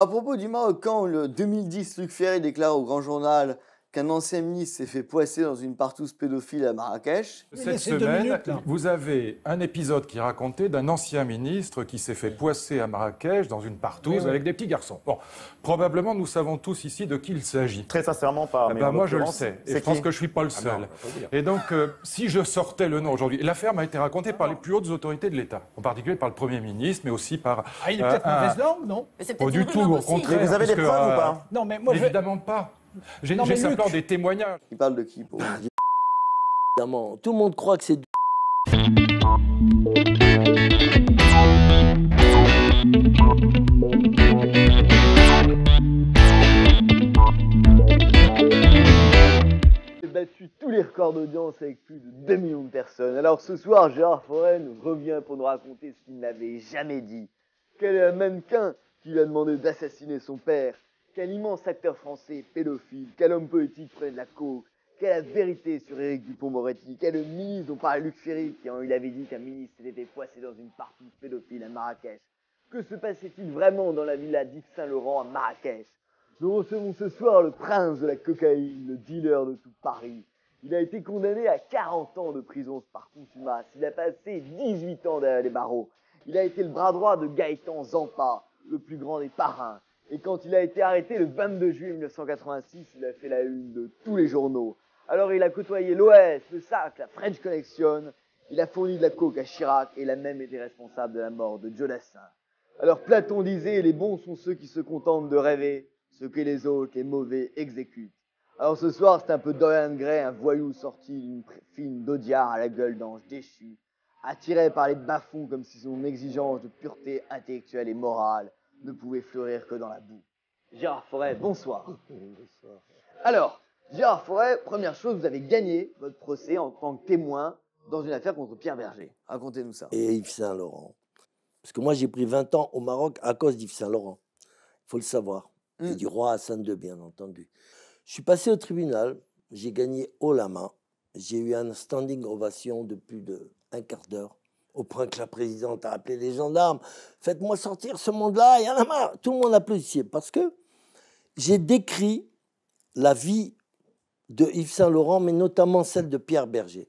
À propos du Maroc, quand le 2010, Luc Ferry déclare au Grand Journal qu'un ancien ministre s'est fait poisser dans une partouze pédophile à Marrakech. Cette semaine, vous avez un épisode qui racontait d'un ancien ministre qui s'est fait poisser à Marrakech dans une partouze avec des petits garçons. Bon, probablement nous savons tous ici de qui il s'agit. Très sincèrement, pas. Eh ben, moi, je le sais. je pense que je suis pas le ah, seul. et donc, euh, si je sortais le nom aujourd'hui, l'affaire m'a été racontée par les plus hautes autorités de l'État, en particulier par le Premier ministre, mais aussi par. Ah, il est peut-être euh, un... mauvaise langue, non Pas du tout, au contraire. vous avez des preuves ou euh, pas Non, mais moi, évidemment pas. J'ai simplement des témoignages. Il parle de qui pour Évidemment, tout le monde croit que c'est J'ai battu tous les records d'audience avec plus de 2 millions de personnes. Alors ce soir, Gérard Foren revient pour nous raconter ce qu'il n'avait jamais dit. Quel est mannequin qui lui a demandé d'assassiner son père quel immense acteur français pédophile, quel homme poétique prenait de la coke, quelle vérité sur Éric Dupont-Moretti, quelle mise dont parlait Luc Ferry, qui il avait dit qu'un ministre s'était poissé dans une partie pédophile à Marrakech. Que se passait-il vraiment dans la villa d'Yves Saint-Laurent à Marrakech Nous recevons ce soir le prince de la cocaïne, le dealer de tout Paris. Il a été condamné à 40 ans de prison par contumace. Il a passé 18 ans derrière les barreaux. Il a été le bras droit de Gaëtan Zampa, le plus grand des parrains. Et quand il a été arrêté le 22 juillet 1986, il a fait la une de tous les journaux. Alors il a côtoyé l'OS, le SAC, la French Connection, il a fourni de la coke à Chirac et il a même été responsable de la mort de Jonassin. Alors Platon disait les bons sont ceux qui se contentent de rêver, ce que les autres, les mauvais, exécutent. Alors ce soir, c'est un peu Dorian Gray, un voyou sorti d'une fine d'Audiard à la gueule d'ange déchu, attiré par les bas comme si son exigence de pureté intellectuelle et morale ne pouvait fleurir que dans la boue. Gérard Forêt, bonsoir. Alors, Gérard Forêt, première chose, vous avez gagné votre procès en tant que témoin dans une affaire contre Pierre Berger. Racontez-nous ça. Et Yves Saint-Laurent. Parce que moi, j'ai pris 20 ans au Maroc à cause d'Yves Saint-Laurent. Il faut le savoir. Et hmm. du roi Hassan II, bien entendu. Je suis passé au tribunal, j'ai gagné haut la main. J'ai eu un standing ovation de plus d'un quart d'heure au point que la présidente a appelé les gendarmes. Faites-moi sortir ce monde-là, il y en a marre. Tout le monde a ici parce que j'ai décrit la vie de Yves Saint-Laurent, mais notamment celle de Pierre Berger.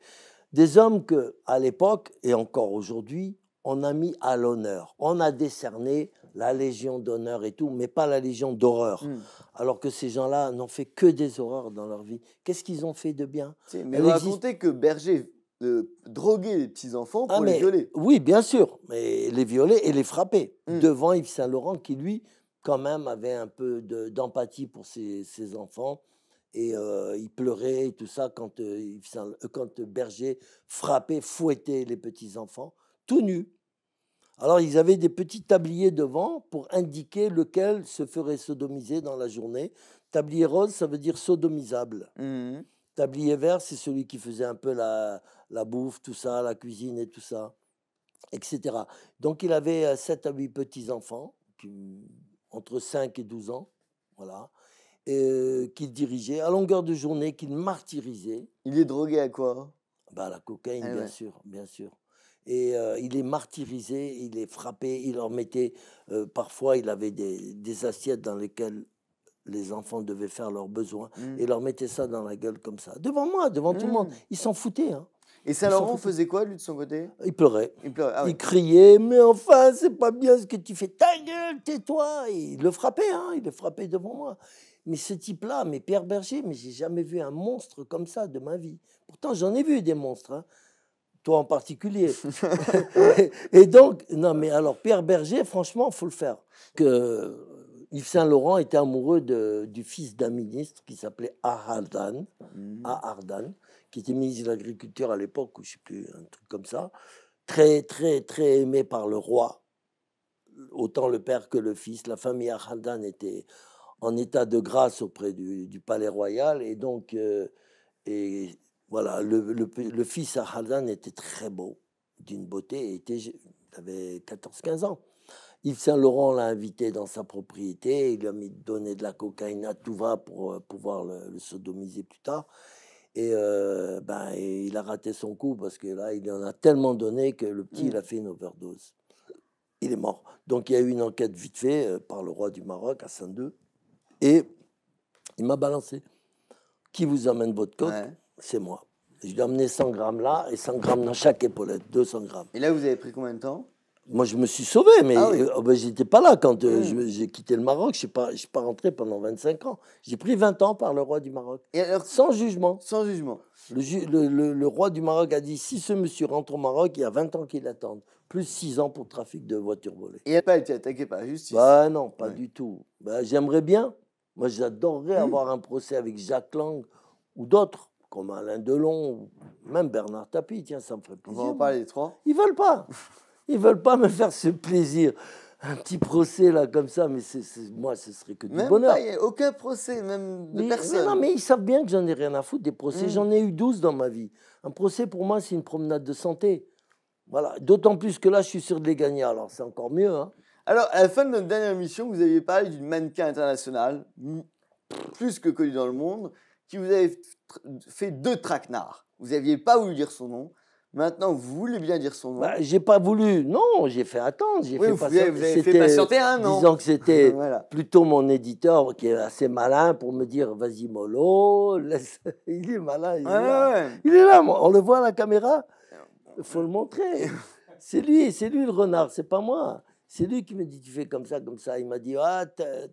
Des hommes que, à l'époque et encore aujourd'hui, on a mis à l'honneur. On a décerné la Légion d'honneur et tout, mais pas la Légion d'horreur. Hmm. Alors que ces gens-là n'ont fait que des horreurs dans leur vie. Qu'est-ce qu'ils ont fait de bien Mais Elle que Berger de droguer les petits-enfants ah, pour les violer. Oui, bien sûr, mais les violer et les frapper hmm. devant Yves Saint-Laurent qui, lui, quand même, avait un peu d'empathie pour ses, enfants. Et euh, il pleurait et tout ça quand, euh, euh, quand Berger frappait, fouettait les petits-enfants, tout nus. Alors, ils avaient des petits tabliers devant pour indiquer lequel se ferait sodomiser dans la journée. Tablier rose, ça veut dire sodomisable. Hmm. Tablier vert, c'est celui qui faisait un peu la, bouffe, tout ça, la cuisine et tout ça, etc. Donc il avait 7 euh, à 8 petits-enfants, entre 5 et 12 ans, voilà, euh, qu'il dirigeait à longueur de journée, qu'il martyrisait. Il est drogué à quoi bah, La cocaïne, ah bien sûr, bien sûr et euh, il est martyrisé, il est frappé, il leur mettait, parfois il avait des, des, assiettes dans lesquelles les enfants devaient faire leurs besoins mm. et leur mettaient ça dans la gueule comme ça. Devant moi, devant tout le mm. monde. Ils s'en foutaient. Hein. Et Saint-Laurent faisait quoi, lui, de son côté Il pleurait. Il, ah criait, mais enfin, c'est pas bien ce que tu fais. Ta gueule, tais-toi. il le frappait, hein, il le frappait devant moi. Mais ce type-là, mais Pierre Berger, mais j'ai jamais vu un monstre comme ça de ma vie. Pourtant, j'en ai vu des monstres. Hein. toi en particulier. et donc, non, mais alors, Pierre Berger, franchement, faut le faire. Que Yves Saint Laurent était amoureux du fils d'un ministre qui s'appelait Ahardan, mmh. qui était ministre de l'Agriculture à l'époque, ou je ne sais plus, un truc comme ça, très, très, très aimé par le roi, autant le père que le fils. La famille Ahardan était en état de grâce auprès du, palais royal, et donc, euh, voilà, le, fils Ahardan était très beau, d'une beauté, était, avait 14-15 ans. Yves Saint Laurent l'a invité dans sa propriété, il lui a mis, donné de la cocaïne à tout va pour euh, pouvoir le, sodomiser plus tard. Et, euh, ben, il a raté son coup parce que là, il en a tellement donné que le petit, mmh. il a fait une overdose. Il est mort. Donc il y a eu une enquête vite fait euh, par le roi du Maroc, à saint II, et il m'a balancé. Qui vous amène votre code C'est moi. Je lui ai amené 100 grammes là et 100 grammes dans chaque épaulette, 200 grammes. Et là, vous avez pris combien de temps moi, je me suis sauvé, mais je ah euh, n'étais ben, j'étais pas là quand euh, mmh. j'ai quitté le Maroc. Je ne pas, suis pas rentré pendant 25 ans. J'ai pris 20 ans par le roi du Maroc. Et sans jugement. Sans jugement. Le, roi du Maroc a dit si ce monsieur rentre au Maroc, il y a 20 ans qu'il attend. Plus 6 ans pour trafic de voitures volées. Et il n'a pas été attaqué par la justice Bah non, pas du tout. Bah, J'aimerais bien. Moi, j'adorerais mmh. avoir un procès avec Jacques Lang ou d'autres comme Alain Delon, même Bernard Tapie, tiens, ça me ferait plaisir. On va pas parler les trois Ils veulent pas. Ils veulent pas me faire ce plaisir. Un petit procès là comme ça, mais c'est, moi ce serait que du même bonheur. Pas, a aucun procès, même de personne. non, mais ils savent bien que j'en ai rien à foutre des procès. Mm. J'en ai eu 12 dans ma vie. Un procès pour moi, c'est une promenade de santé. Voilà. D'autant plus que là, je suis sûr de les gagner. Alors c'est encore mieux. Hein. Alors, à la fin de notre dernière émission, vous aviez parlé d'une mannequin internationale, plus que connue dans le monde, qui vous avait fait deux traquenards. Vous n'aviez pas voulu dire son nom. Maintenant, vous voulez bien dire son nom bah, J'ai pas voulu. Non, j'ai fait attendre. J'ai fait vous, avez fait un an. Disons que c'était plutôt mon éditeur qui est assez malin pour me dire vas-y mollo. Il est malin. Il, est là. il est là. On le voit à la caméra. Il euh, faut le euh. montrer. C'est lui, c'est lui le renard. C'est pas moi. C'est lui qui me dit Tu fais comme ça, comme ça. Il m'a dit Ah,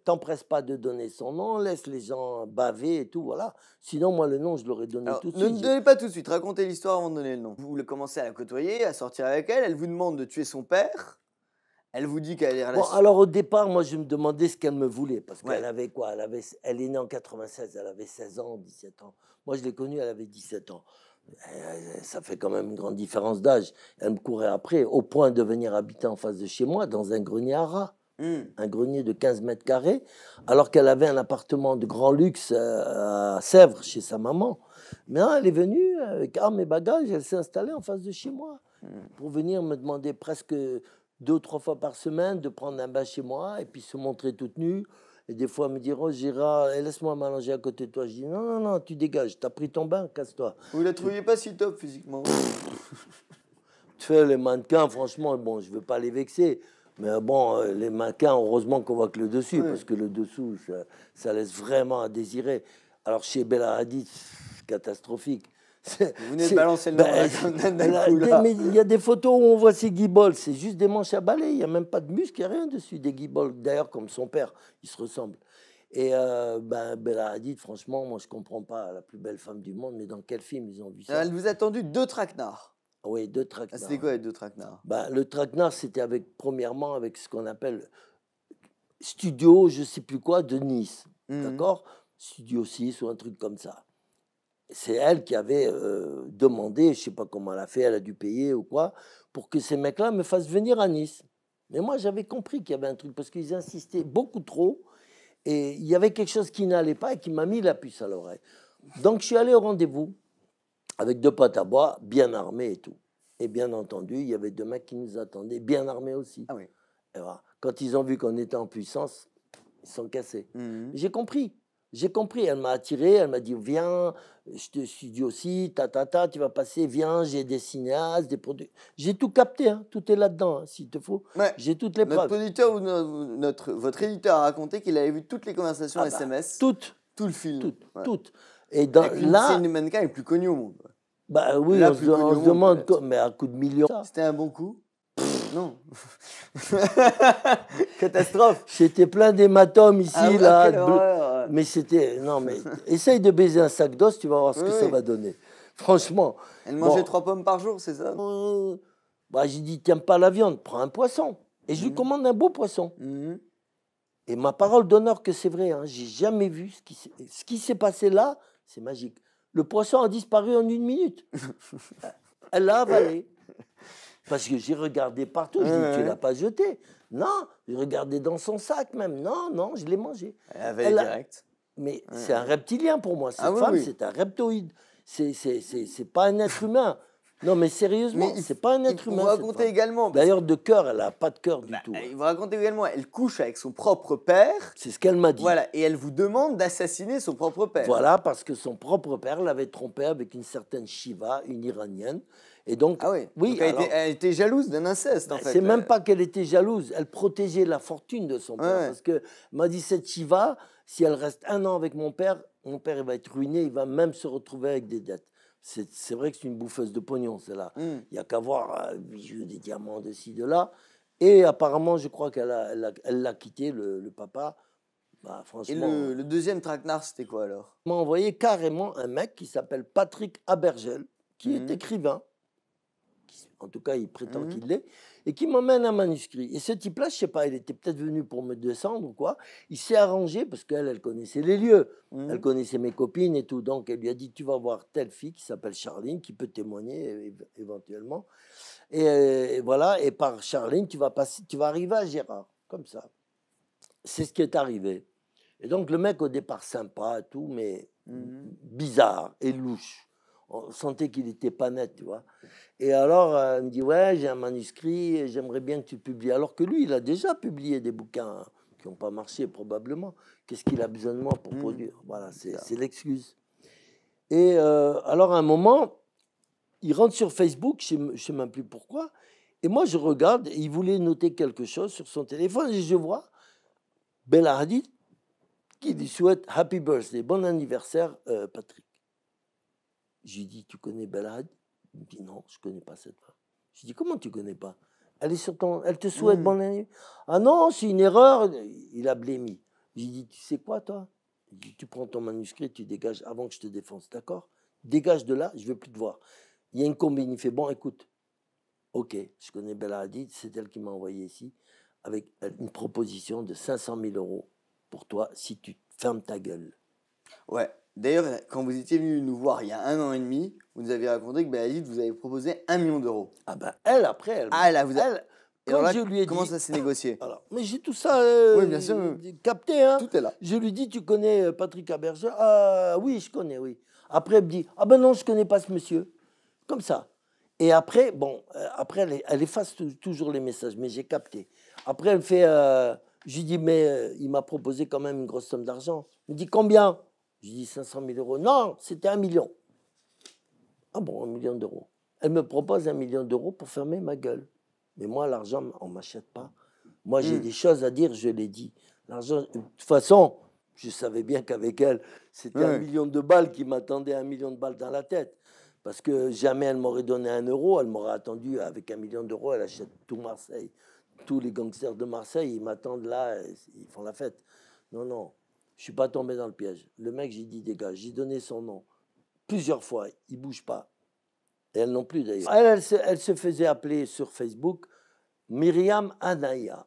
t'empresse pas de donner son nom, laisse les gens baver et tout, voilà. Sinon, moi, le nom, je l'aurais donné tout de suite. Ne donnez pas tout de suite, racontez l'histoire avant de donner le nom. Vous le commencez à la côtoyer, à sortir avec elle, elle vous demande de tuer son père. Elle vous dit qu'elle est alors au départ, moi, je me demandais ce qu'elle me voulait. Parce qu'elle avait quoi elle, avait... elle est née en 96, elle avait 16 ans, 17 ans. Moi, je l'ai connue, elle avait 17 ans. Euh, ça fait quand même une grande différence d'âge. Elle me courait après, au point de venir habiter en face de chez moi, dans un grenier à rats. Hmm. Un grenier de 15 mètres carrés, alors qu'elle avait un appartement de grand luxe euh, à Sèvres chez sa maman. Mais elle est venue avec armes et bagages, elle s'est installée en face de chez moi hmm. pour venir me demander presque deux ou trois fois par semaine de prendre un bain chez moi et puis se montrer toute nue, et des fois, elle me dit Oh, Gérard, eh, laisse-moi m'allonger à côté de toi. Je dis Non, non, non, tu dégages, t'as pris ton bain, casse-toi. Vous la trouviez pas si top physiquement Tu sais, les mannequins, franchement, bon, je veux pas les vexer. Mais euh, bon, euh, les mannequins, heureusement qu'on voit que le dessus, parce que le dessous, ça, laisse vraiment à désirer. Alors chez Bella Hadid, catastrophique. Vous venez de balancer le bah, bah, il y a des photos où on voit ces guibolles, c'est juste des manches à balai, il n'y a même pas de muscles il n'y a rien dessus, des guibolles. D'ailleurs, comme son père, ils se ressemblent. Et euh, bah, Bella Hadid, franchement, moi je comprends pas, la plus belle femme du monde, mais dans quel film ils ont vu ça Elle vous a tendu deux traquenards. Oui, deux traquenards. C'est ah, c'était quoi les deux traquenards Le traquenard, c'était avec, premièrement avec ce qu'on appelle studio, je sais plus quoi, de Nice. Mmh. D'accord Studio 6 ou un truc comme ça c'est elle qui avait euh, demandé, je sais pas comment elle a fait, elle a dû payer ou quoi, pour que ces mecs-là me fassent venir à Nice. Mais moi, j'avais compris qu'il y avait un truc, parce qu'ils insistaient beaucoup trop, et il y avait quelque chose qui n'allait pas et qui m'a mis la puce à l'oreille. Donc, je suis allé au rendez-vous avec deux potes à bois, bien armés et tout. Et bien entendu, il y avait deux mecs qui nous attendaient, bien armés aussi. Ah Quand ils ont vu qu'on était en puissance, ils sont cassés. Mmh J'ai compris. J'ai compris, elle m'a attiré, elle m'a dit viens, je te suis dit aussi, ta ta ta, tu vas passer, viens, j'ai des cinéastes, des produits. J'ai tout capté, hein, tout est là-dedans, hein, s'il te faut. J'ai toutes les notre preuves. votre éditeur a raconté qu'il avait vu toutes les conversations SMS. Ah bah, toutes. Tout le film. Toutes. toutes. Et, dans, et le Mannequin est plus connu au monde. Bah oui, on, se, demande, mais à coup de millions. C'était un bon coup non. Catastrophe. J'étais plein d'hématomes ici, ah, là mais c'était. Non, mais essaye de baiser un sac d'os, tu vas voir ce que ça va donner. Franchement. Elle mangeait trois pommes par jour, c'est ça euh, bah, J'ai dit, tiens pas la viande, prends un poisson. Et je lui mhm. commande un beau poisson. Mhm. Et ma parole d'honneur que c'est vrai, hein, j'ai jamais vu ce qui, s'est passé là, c'est magique. Le poisson a disparu en une minute. Elle l'a avalé. Parce que j'ai regardé partout, je lui dit tu l'as pas jeté. Non, je regardait dans son sac même. Non, non, je l'ai mangé. Elle avait Mais c'est un reptilien pour moi. Cette ah femme, c'est un reptoïde. C'est c'est- pas un être humain. Non, mais sérieusement, c'est pas un être humain. Vous racontez également. D'ailleurs, de cœur, elle a pas de cœur du bah, tout. Il hein. Vous raconter également. Elle couche avec son propre père. C'est ce qu'elle m'a dit. Voilà. Et elle vous demande d'assassiner son propre père. Voilà, parce que son propre père l'avait trompée avec une certaine Shiva, une iranienne, et donc, ah oui. elle, était, jalouse d'un inceste, en fait. C'est même euh. pas qu'elle était jalouse, elle protégeait la fortune de son père. Parce que cette Shiva si elle reste un an avec mon père, mon père il va être ruiné, il va même se retrouver avec des dettes. C'est vrai que c'est une bouffeuse de pognon, celle-là. Hmm. Il y n'y a qu'à voir euh, des diamants de ci, de là. Et apparemment, je crois qu'elle l'a quitté, le, papa. Bah, franchement, Et euh, le, deuxième traquenard, c'était quoi alors m'a envoyé carrément un mec qui s'appelle Patrick Abergel, qui est hmm. écrivain en tout cas il prétend mhm. qu'il l'est, et qui m'emmène un manuscrit. Et ce type-là, je sais pas, il était peut-être venu pour me descendre ou quoi, il s'est arrangé, parce qu'elle, elle connaissait les lieux, mhm. elle connaissait mes copines et tout, donc elle lui a dit, tu vas voir telle fille qui s'appelle Charline, qui peut témoigner éventuellement, euh, et, voilà, et par Charline, tu vas, passer, tu vas arriver à Gérard, comme ça. C'est ce qui est arrivé. Et donc le mec, au départ, sympa, tout, mais mhm. bizarre et louche on sentait qu'il n'était pas net, tu vois. Et alors, il euh, me dit, ouais, j'ai un manuscrit, j'aimerais bien que tu publies. Alors que lui, il a déjà publié des bouquins qui n'ont pas marché, probablement. Qu'est-ce qu'il a besoin de moi pour hmm. produire Voilà, c'est l'excuse. Et euh, alors, à un moment, il rentre sur Facebook, je ne sais, même plus pourquoi. Et moi, je regarde, il voulait noter quelque chose sur son téléphone, et je vois Bella Hadid qui lui souhaite Happy Birthday, bon anniversaire, euh, Patrick. J'ai dit, tu connais Belhad Il me dit, non, je ne connais pas cette femme. je dis « comment tu ne connais pas elle, est sur ton... elle te souhaite bon mm. bonne année. Ah non, c'est une erreur. Il a blémi. Je dit, tu sais quoi, toi tu prends ton manuscrit, tu dégages avant que je te défonce, d'accord Dégage de là, je ne veux plus te voir. Il y a une combine, il fait, bon, écoute, ok, je connais Bella Hadid, c'est elle qui m'a envoyé ici, avec une proposition de 500 000 euros pour toi si tu fermes ta gueule. Ouais, D'ailleurs, quand vous étiez venu nous voir il y a un an et demi, vous nous avez raconté que vous avait proposé un million d'euros. Ah bah elle, après, elle... Ah, vous a... elle... Et là, je lui ai comment ça s'est négocié alors, Mais j'ai tout ça euh, capté. Hein. Tout est là. Je lui dis, tu connais euh, Patrick Aberger Ah oui, je connais, oui. Après, elle me dit, ah ben non, je connais pas ce monsieur. Comme ça. Et après, bon, euh, après, elle, efface toujours les messages, mais j'ai capté. Après, elle fait, je lui dis, mais il m'a proposé quand même une grosse somme d'argent. Il me dit, combien je dis 500 000 euros. Non, c'était un million. Ah bon, un million d'euros. Elle me propose un million d'euros pour fermer ma gueule. Mais moi, l'argent, on ne m'achète pas. Moi, j'ai hmm. des choses à dire, je l'ai dit. L'argent, de toute façon, je savais bien qu'avec elle, c'était un million de balles qui m'attendait, un million de balles dans la tête. Parce que jamais elle m'aurait donné un euro, elle m'aurait attendu avec un million d'euros, elle achète tout Marseille. Tous les gangsters de Marseille, ils m'attendent là, ils font la fête. Non, non. Je suis pas tombé dans le piège. Le mec, j'ai dit, dégage. J'ai donné son nom plusieurs fois. Il bouge pas. Et elles non plus d'ailleurs. Elle, se, faisait appeler sur Facebook Myriam Anaya.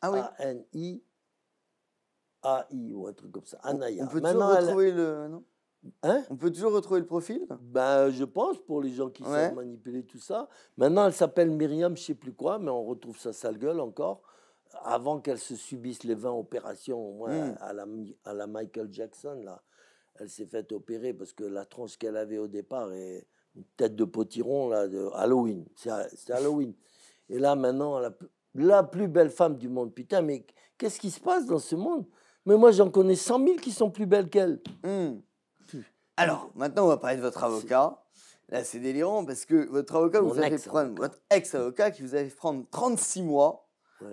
Ah oui. A-N-I-A-I ou un truc comme ça. Anaya. On peut toujours retrouver le hein On peut toujours retrouver le profil ben, Je pense, pour les gens qui sont savent manipuler tout ça. Maintenant, elle s'appelle Myriam, je sais plus quoi, mais on retrouve sa sale gueule encore avant qu'elle se subisse les 20 opérations, au moins hmm. à, la, à, la, Michael Jackson, là, elle s'est faite opérer parce que la tronche qu'elle avait au départ est une tête de potiron, là, de Halloween. C'est Halloween. Et là, maintenant, la, la plus belle femme du monde. Putain, mais qu'est-ce qui se passe dans ce monde Mais moi, j'en connais 100 000 qui sont plus belles qu'elle. Hmm. Alors, maintenant, on va parler de votre avocat. Là, c'est délirant parce que votre avocat, vous avez prendre, votre ex-avocat qui vous avait fait prendre 36 mois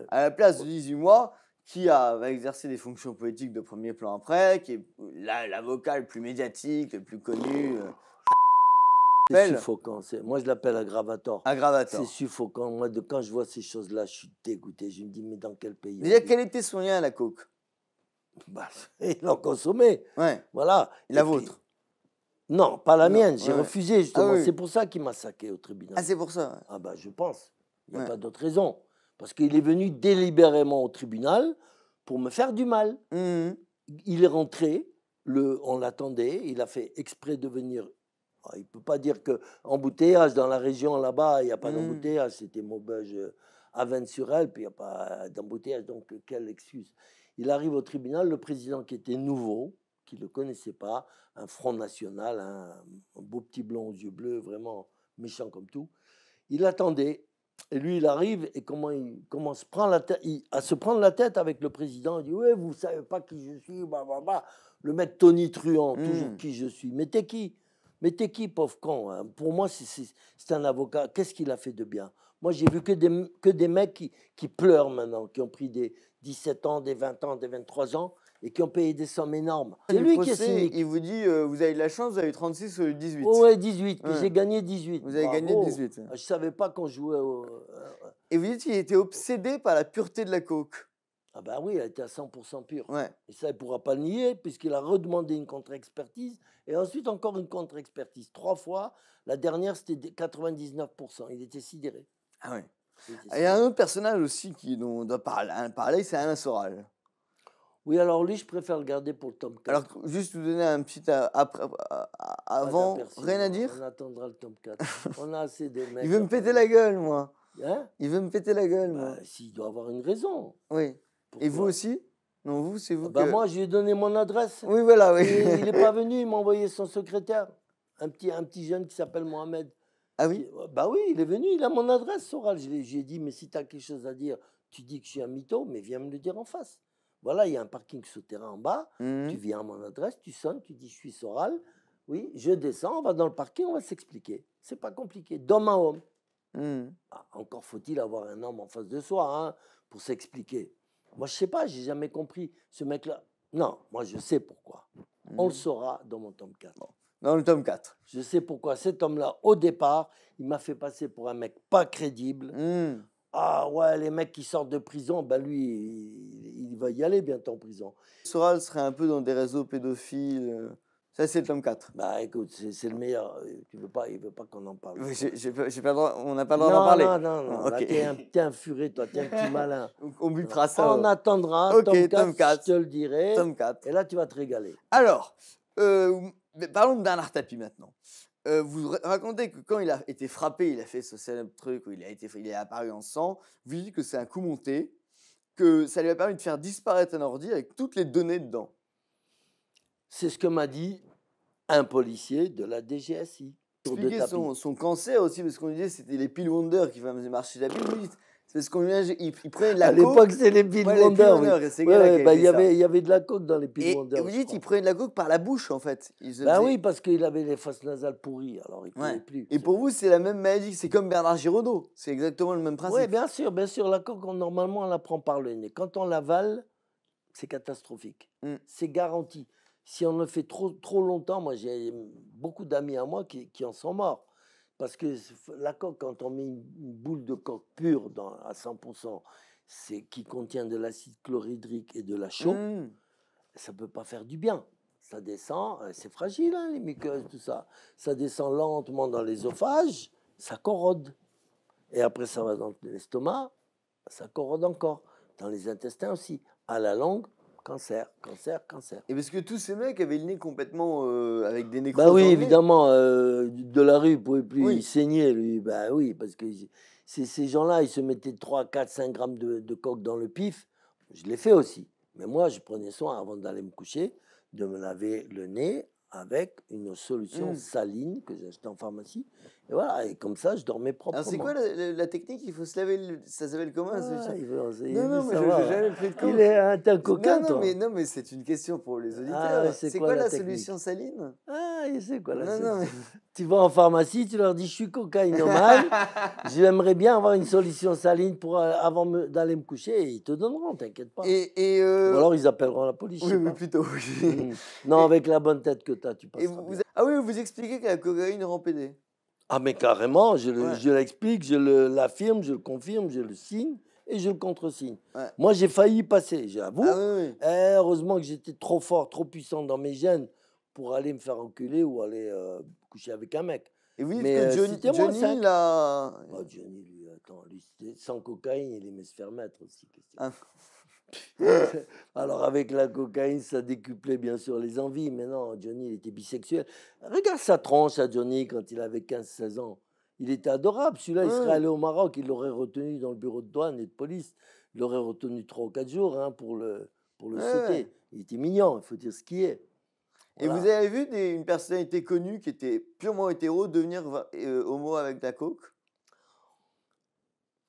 à la place de 18 mois qui va exercer des fonctions politiques de premier plan après, qui est l'avocat le plus médiatique, le plus connu. Euh, c'est suffocant. Moi, je l'appelle aggravator. Aggravator. C'est suffocant. Moi, de, quand je vois ces choses-là, je suis dégoûté. Je me dis, mais dans quel pays Mais quel était son lien à la coke bah, Ils l'ont Voilà. la vôtre Non, pas la mienne. J'ai refusé, justement. Ah c'est pour ça qu'il m'a saqué au tribunal. Ah, c'est pour ça Ah, bah, je pense. Il n'y a pas d'autre raison. Parce qu'il est venu délibérément au tribunal pour me faire du mal. Mhm. Il est rentré, le, on l'attendait, il a fait exprès de venir. Ah, il ne peut pas dire que embouteillage dans la région là-bas, il n'y a pas mhm. d'embouteillage, c'était Maubeuge à vennes sur puis il n'y a pas d'embouteillage, donc euh, quelle excuse. Il arrive au tribunal, le président qui était nouveau, qui ne le connaissait pas, un Front National, un, beau petit blond aux yeux bleus, vraiment méchant comme tout, il attendait et lui, il arrive et comment il commence à se prendre la tête avec le président. Il dit Ouais, vous savez pas qui je suis, bah, bah, bah. Le mec Tony Truant, hmm. toujours qui je suis. Mais t'es qui Mais t'es qui, pauvre con hein? Pour moi, c'est un avocat. Qu'est-ce qu'il a fait de bien Moi, j'ai vu que des, que mecs qui, qui pleurent maintenant, qui ont pris des 17 ans, des 20 ans, des 23 ans et qui ont payé des sommes énormes. C'est lui qui Il vous dit euh, Vous avez de la chance, vous avez 36 ou 18. Oui, ouais, 18, j'ai gagné 18. Vous avez gagné 18. Euh, je savais pas qu'on jouait au. Euh, et vous dites qu'il était obsédé par la pureté de la coke. Ah ben oui, elle était à 100% pure. Ouais. Et ça, il ne pourra pas le nier, puisqu'il a redemandé une contre-expertise, et ensuite encore une contre-expertise. Trois fois, la dernière, c'était 99%. Il était sidéré. Ah oui. Il, y a un autre personnage aussi qui, dont on doit parler, hein, parler c'est Alain Soral. Oui, alors lui, je préfère le garder pour le tome 4. Alors, juste vous donner un petit ah ben, avant, rien à dire On attendra le tome 4. on a assez de mecs. Il veut me péter la gueule, moi. Hein Il veut me péter la gueule, bah, S'il doit avoir une raison. Oui. Et vous aussi Non, vous, c'est vous. Bah, Moi, je lui ai donné mon adresse. Oui, voilà, oui. il n'est pas venu, il m'a envoyé son secrétaire. Un petit, un petit jeune qui s'appelle Mohamed. Ah oui euh, Bah oui, il est venu, il a mon adresse, Soral. Je lui dit, mais si tu as quelque chose à dire, tu dis que je suis un mytho, mais viens me le dire en face. Voilà, il y a un parking souterrain en bas. Mmh. Tu viens à mon adresse, tu sonnes, tu dis je suis Soral. Oui, je descends, on va dans le parking, on va s'expliquer. C'est pas compliqué. D'homme à homme. Mmh. Ah, encore faut-il avoir un homme en face de soi hein, pour s'expliquer. Moi, je sais pas, j'ai jamais compris ce mec-là. Non, moi, je sais pourquoi. Mmh. On le saura dans mon tome 4. Dans le tome 4. Je sais pourquoi. Cet homme-là, au départ, il m'a fait passer pour un mec pas crédible. Ah ouais, les mecs qui sortent de prison, ben lui, il, va y aller bientôt en prison. Soral serait un peu dans des réseaux pédophiles. Euh. Ça, c'est le tome 4. Bah écoute, c'est le meilleur. Tu veux pas, il ne veut pas qu'on en parle. pas, droit, on n'a pas le droit d'en parler. Non, non, non. Ah, okay. T'es un, es un toi. T'es un petit malin. on butera ça. On attendra. Ok, tome 4, Je te le dirai. Tome 4. Et là, tu vas te régaler. Alors, euh, parlons d'un art tapis maintenant vous racontez que quand il a été frappé, il a fait ce célèbre truc où il a été, il est apparu en sang. Vous dites que c'est un coup monté, que ça lui a permis de faire disparaître un ordi avec toutes les données dedans. C'est ce que m'a dit un policier de la DGSI. Expliquez son, son, cancer aussi, parce qu'on disait c'était les pile wonders qui faisaient marcher la pile. C'est qu'on il, de la à À l'époque, c'est les ouais, Il y, avait, y avait de la coque dans les Et vous dites, il prenait de la coque par la bouche, en fait. Bah oui, parce qu'il avait les fosses nasales pourries, alors plus. Et pour vous, c'est la même maladie, c'est comme Bernard Giraudot. C'est exactement le même principe. Oui, bien sûr, bien sûr. La coque, normalement, on la prend par le nez. Quand on l'avale, c'est catastrophique. Mm. C'est garanti. Si on le fait trop, trop longtemps, moi, j'ai beaucoup d'amis à moi qui, qui en sont morts parce que la coque, quand on met une boule de coque pure à 100%, c'est qui contient de l'acide chlorhydrique et de la chaux, mmh. ça ne peut pas faire du bien. Ça descend, euh, c'est fragile, hein, les muqueuses, tout ça. Ça descend lentement dans l'œsophage, ça corrode. Et après, ça va dans l'estomac, ça corrode encore. Dans les intestins aussi. À la longue, cancer, cancer, cancer. Et parce que tous ces mecs avaient le nez complètement euh, avec des nez Bah oui, évidemment, euh, de la rue, ne pouvait plus saigner, lui. Bah oui, parce que ces gens-là, ils se mettaient 3, 4, 5 grammes de, coque coke dans le pif. Je l'ai fait aussi. Mais moi, je prenais soin, avant d'aller me coucher, de me laver le nez avec une solution mmh. saline que j'achetais en pharmacie et voilà, et comme ça, je dormais proprement. c'est quoi la, technique Il faut se laver le... Ça s'appelle comment ça ah, il Non, non, mais je jamais fait de Il est un, cocaïne coquin, non, Mais, non, mais c'est une question pour les ah, auditeurs. Ah, c'est, quoi, la, solution saline Ah, c'est quoi la Tu vas en pharmacie, tu leur dis « je suis normal j'aimerais bien avoir une solution saline pour, euh, avant d'aller me coucher », et ils te donneront, t'inquiète pas. Et, et euh, Ou alors ils appelleront la police. Oui, mais plutôt, Non, avec la bonne tête que tu as, tu passes. Ah oui, vous expliquez que la cocaïne rend pédé ah, mais carrément, je, l'explique, je l'affirme, je le confirme, je le signe et je le contresigne. Moi, j'ai failli passer, j'avoue. Ah eh, heureusement que j'étais trop fort, trop puissant dans mes gènes pour aller me faire enculer ou aller euh, coucher avec un mec. Et oui, mais que Johnny, euh, Johnny, là... oh, Johnny, lui, attends, lui, sans cocaïne, il aimait se faire mettre aussi. Alors avec la cocaïne, ça décuplait bien sûr les envies, mais non, Johnny, il était bisexuel. Regarde sa tranche, à Johnny quand il avait 15-16 ans. Il était adorable. Celui-là, il serait allé au Maroc, il l'aurait retenu dans le bureau de douane et de police. Il l'aurait retenu trois, ou 4 jours hein, pour le, pour le sauter. Il était mignon, il faut dire ce qui est. Et vous avez vu une personnalité connue qui était purement hétéro devenir euh, homo avec la coke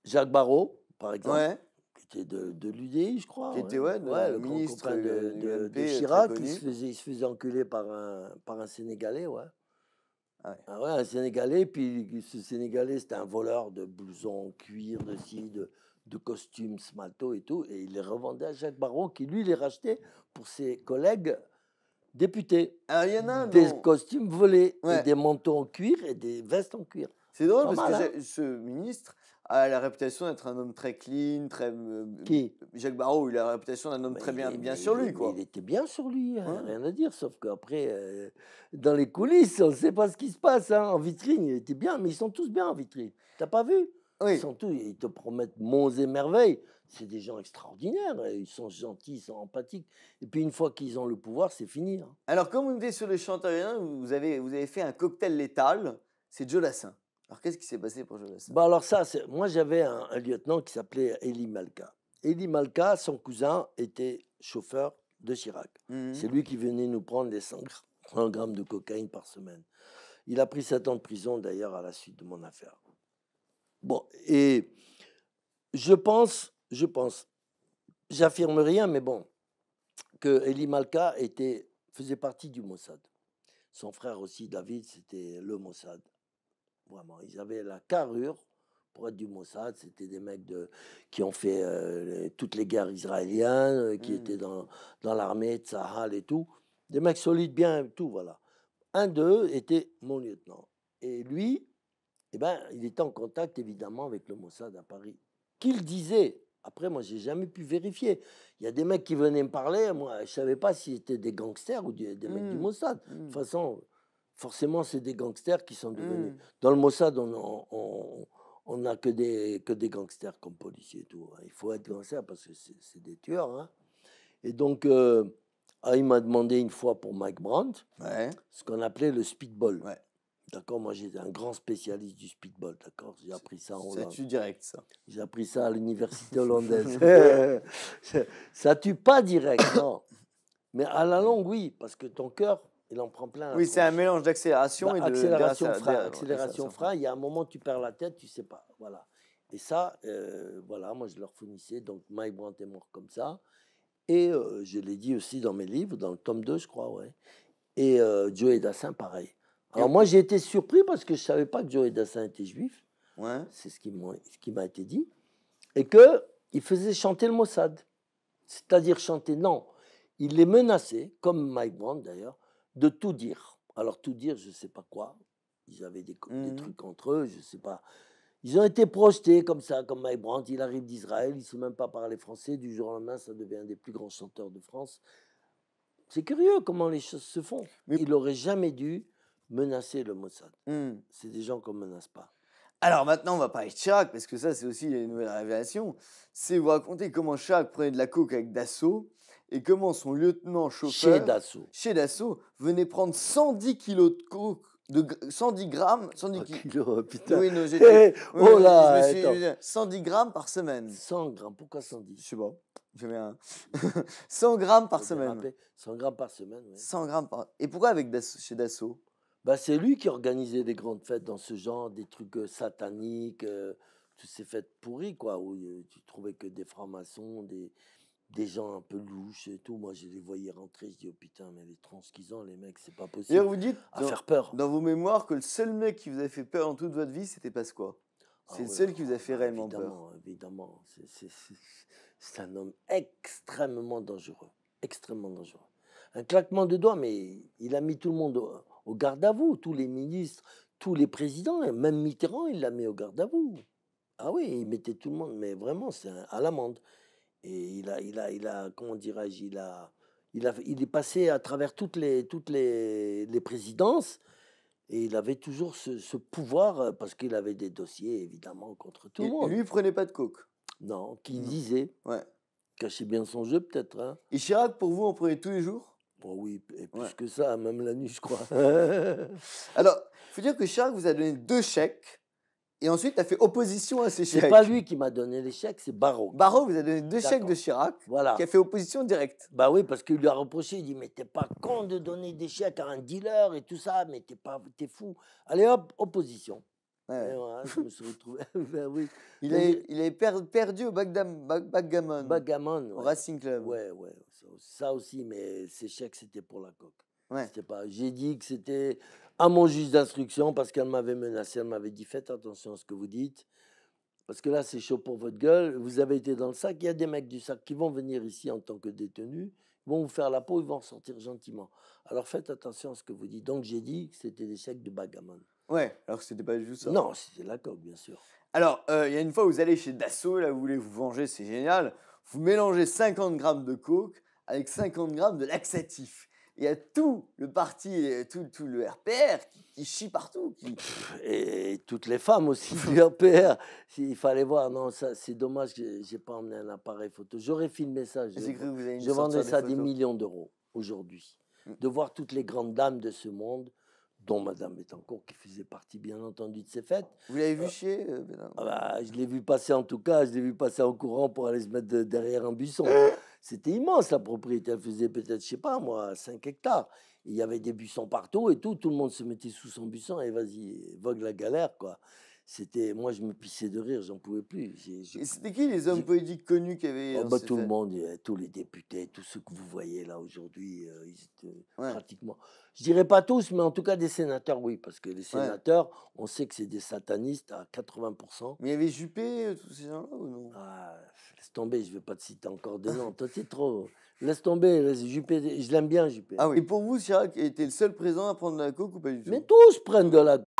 Jacques Barraud par exemple. C'est de, l'UDI, je crois. Qui ouais, le ministre de, de, Chirac, qui se faisait, enculer par un, par un Sénégalais, ah ouais. un Sénégalais, puis ce Sénégalais, c'était un voleur de blousons, cuir, de de, costumes, smalto et tout, et il les revendait à Jacques Barrault, qui lui les rachetait pour ses collègues députés. des costumes volés, des manteaux en cuir et des vestes en cuir. C'est drôle parce que hein. ce ministre, a ah, la réputation d'être un homme très clean, très. Euh, euh, qui Jacques Barrault, il a la réputation d'un homme très bien, bien sur lui, quoi. Il était bien sur lui, hein, rien à dire, sauf qu'après, euh, dans les coulisses, on ne sait pas ce qui se passe. Hein, en vitrine, il était bien, mais ils sont tous bien en vitrine. T'as pas vu Ils sont tous, ils te promettent monts et merveilles. C'est des gens extraordinaires, hein, ils sont gentils, ils sont empathiques. Et puis une fois qu'ils ont le pouvoir, c'est fini. Alors, comme on venez sur le chanteur, vous avez, vous avez fait un cocktail létal, c'est Joe Lassin. Alors qu'est-ce qui s'est passé pour Jonas bah alors ça, moi j'avais un, lieutenant qui s'appelait Eli Malka. Eli Malka, son cousin, était chauffeur de Chirac. Mmh c'est lui qui venait nous prendre les 100 grammes de cocaïne par semaine. Il a pris 7 ans de prison d'ailleurs à la suite de mon affaire. Bon, et je pense, je pense, j'affirme rien, mais bon, que Eli Malka était, faisait partie du Mossad. Son frère aussi, David, c'était le Mossad. Vraiment, ils avaient la carrure pour être du Mossad. C'était des mecs de, qui ont fait euh, toutes les guerres israéliennes, euh, qui étaient hmm. dans, dans l'armée, Tzahal et tout. Des mecs solides, bien tout, voilà. Un d'eux était mon lieutenant. Et lui, eh ben, il était en contact évidemment avec le Mossad à Paris. Qu'il disait Après, moi, j'ai jamais pu vérifier. Il y a des mecs qui venaient me parler, moi, je savais pas si c'était des gangsters ou des, mecs du hmm. Mossad. De hmm. toute façon, forcément, c'est des gangsters qui sont devenus. Mmh. Dans le Mossad, on n'a que, des, que des gangsters comme policiers tout. Hein. Il faut être gangster parce que c'est des tueurs. Hein. Et donc, il euh, m'a demandé une fois pour Mike Brandt ce qu'on appelait le speedball. D'accord, moi j'étais un grand spécialiste du speedball, d'accord J'ai appris ça en Ça tue direct, ça. J'ai appris ça à l'université hollandaise. ça tue pas direct, non. Mais à la longue, oui, parce que ton cœur, il en prend plein. Oui, c'est un mélange d'accélération bah, et de accélération frein. Il y a un moment tu perds la tête, tu sais pas. Voilà. Et ça, euh, voilà, moi je leur fournissais. Donc Mike Brandt est mort comme ça. Et euh, je l'ai dit aussi dans mes livres, dans le tome 2, je crois, ouais. Et euh, Joe Edassin, pareil. Alors moi j'ai été surpris parce que je savais pas que Joe Edassin était juif. Ouais. C'est ce qui m'a été dit. Et que il faisait chanter le Mossad. C'est-à-dire chanter, non. Il les menaçait, comme Mike Brandt d'ailleurs, de tout dire. Alors tout dire, je ne sais pas quoi. Ils avaient des, des mmh trucs entre eux, je ne sais pas. Ils ont été projetés comme ça, comme Mike Brandt. Il arrive d'Israël, il ne sait même pas parler français. Du jour au lendemain, ça devient un des plus grands chanteurs de France. C'est curieux comment les choses se font. Il n'aurait jamais dû menacer le Mossad. Mmh. C'est des gens qu'on ne menace pas. Alors maintenant, on va parler de Chirac, parce que ça, c'est aussi une nouvelle révélation. C'est vous raconter comment Chirac prenait de la coke avec Dassault et comment son lieutenant chauffeur chez Dassault, venait prendre 110 kilos de coke 110 grammes, 110 kilos. Oh, putain. Oui, non, eh, 110 grammes par semaine. 100 grammes, pourquoi 110 Je sais pas. J'avais un. 100 grammes par semaine. 100 grammes par semaine. 100 grammes par. Et pourquoi avec chez Dassault Bah, c'est lui qui organisait des grandes fêtes dans ce genre, des trucs euh, sataniques, euh, toutes ces fêtes pourries, quoi, où euh, tu trouvais que des francs-maçons, des des gens un peu louches et tout. Moi, je les voyais rentrer, je dis, oh putain, mais les trans qu'ils ont, les mecs, c'est pas possible. Et vous dites, à dans, faire peur. Dans vos mémoires, que le seul mec qui vous a fait peur en toute votre vie, c'était Pasqua. Ah c'est le seul qui vous a ah fait réellement évidemment, peur. Évidemment, c'est un homme extrêmement dangereux. Extrêmement dangereux. Un claquement de doigts, mais il a mis tout le monde au, garde à vous, tous les ministres, tous les présidents, même Mitterrand, il l'a mis au garde à vous. Ah oui, il mettait tout le monde, mais vraiment, c'est à l'amende. Et il a, il a, il a comment dirais-je, il a, il il est passé à travers toutes les, toutes les, présidences. Et il avait toujours ce, pouvoir euh, parce qu'il avait des dossiers évidemment contre tout le monde. Lui, il prenait pas de coke. Non, qui disait. Ouais. Cachait bien son jeu peut-être. Hein. Et Chirac, pour vous, on prenait tous les jours oh oui, et plus que ça, même la nuit, je crois. Alors, il faut dire que Chirac vous a donné deux chèques et ensuite, tu as fait opposition à ces chèques. n'est pas lui qui m'a donné les chèques, c'est barreau barreau vous a donné deux chèques de Chirac, voilà. qui a fait opposition directe. Bah oui, parce qu'il lui a reproché, il dit Mais t'es pas con de donner des chèques à un dealer et tout ça, mais t'es, pas, t'es fou. Allez hop, opposition. Ouais. je me suis retrouvé. Ben oui. Il avait, il perdu au bagdam Bagamon, Au Racing Club. Ouais, ouais. Ça aussi, mais ces chèques, c'était pour la coque. C'était pas. J'ai dit que c'était à mon juge d'instruction parce qu'elle m'avait menacé, elle m'avait dit faites attention à ce que vous dites, parce que là c'est chaud pour votre gueule, vous avez été dans le sac, il y a des mecs du sac qui vont venir ici en tant que détenus, ils vont vous faire la peau, ils vont sortir gentiment. Alors faites attention à ce que vous dites. Donc j'ai dit que c'était des chèques de Bagamon. Ouais, alors que c'était pas juste ça. Non, c'était la coque, bien sûr. Alors, euh, il y a une fois, vous allez chez Dassault, là, vous voulez vous venger, c'est génial. Vous mélangez 50 grammes de coke avec 50 grammes de laxatif il y a tout le parti, tout, tout le RPR qui, chie partout. Et toutes les femmes aussi du RPR. Il fallait voir, non, ça, c'est dommage que j'ai pas emmené un appareil photo. J'aurais filmé ça. Je, je vendais ça des, millions d'euros aujourd'hui. Mm. De voir toutes les grandes dames de ce monde dont Madame Bettencourt, qui faisait partie bien entendu de ces fêtes. Vous l'avez vu euh, chez euh, ah bah, Je l'ai vu passer en tout cas, je l'ai vu passer au courant pour aller se mettre derrière un buisson. C'était immense la propriété, elle faisait peut-être, je sais pas moi, 5 hectares. Il y avait des buissons partout et tout, tout le monde se mettait sous son buisson et vas-y, vogue la galère quoi. C'était, moi, je me pissais de rire, j'en pouvais plus. c'était qui les hommes politiques connus qui avaient. Oh, euh, bah, tout le monde, tous les députés, tous ceux que vous voyez là aujourd'hui, euh, ils étaient pratiquement. Je dirais pas tous, mais en tout cas des sénateurs, oui, parce que les sénateurs, on sait que c'est des satanistes à 80%. Mais il y avait Juppé, euh, tous ces gens-là, ou non ah, Laisse tomber, je veux pas te citer encore des noms. Toi, trop. Laisse tomber, Juppé, je l'aime bien, Juppé. Ah oui. Et pour vous, Chirac était le seul président à prendre de la coke ou pas du tout Mais tous prennent de la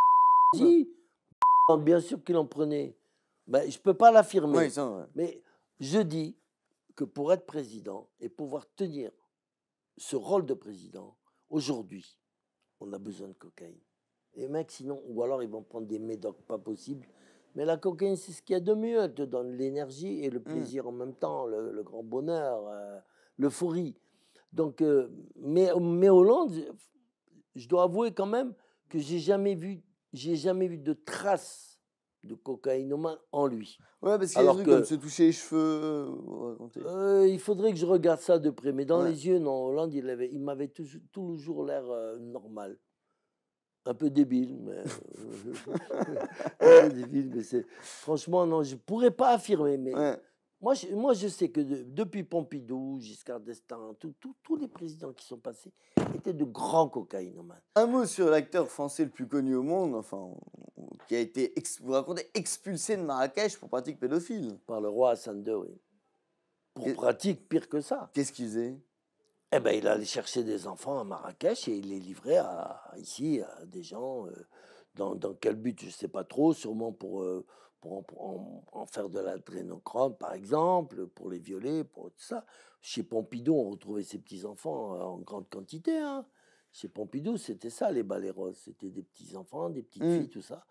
Bien sûr qu'il en prenait. Ben, je ne peux pas l'affirmer. mais je dis que pour être président et pouvoir tenir ce rôle de président, aujourd'hui, on a besoin de cocaïne. Les mecs, sinon, ou alors ils vont prendre des médocs pas possible. Mais la cocaïne, c'est ce qu'il y a de mieux. Elle te donne l'énergie et le mm. plaisir en même temps, le, grand bonheur, euh, l'euphorie. Donc, euh, mais, mais Hollande, je dois avouer quand même que j'ai jamais vu j'ai jamais vu de trace de cocaïnomane en lui. Ouais, parce qu'il a comme se toucher les cheveux. Euh, euh, il faudrait que je regarde ça de près. Mais dans les yeux, non, Hollande, il, avait, il m'avait toujours le jour l'air euh, normal. Un peu débile, mais. débile, mais c'est. Franchement, non, je pourrais pas affirmer, mais. Moi je, moi, je sais que depuis Pompidou, Giscard d'Estaing, tous les présidents qui sont passés étaient de grands cocaïnomanes. Un mot sur l'acteur français le plus connu au monde, enfin, qui a été, vous racontez, expulsé de Marrakech pour pratique pédophile. Par le roi Hassan oui. Pour pratique pire que ça. Qu'est-ce qu'il faisait Eh bien, il allait chercher des enfants à Marrakech et il les livrait à, ici à des gens. Euh, dans, dans, quel but, je ne sais pas trop, sûrement pour, euh, pour en, faire de l'adrénochrome, par exemple, pour les violer, pour tout ça. Chez Pompidou, on retrouvait ses petits-enfants euh, en grande quantité. Hein. Chez Pompidou, c'était ça, les ballets C'était des petits-enfants, des petites mmh. filles, tout ça.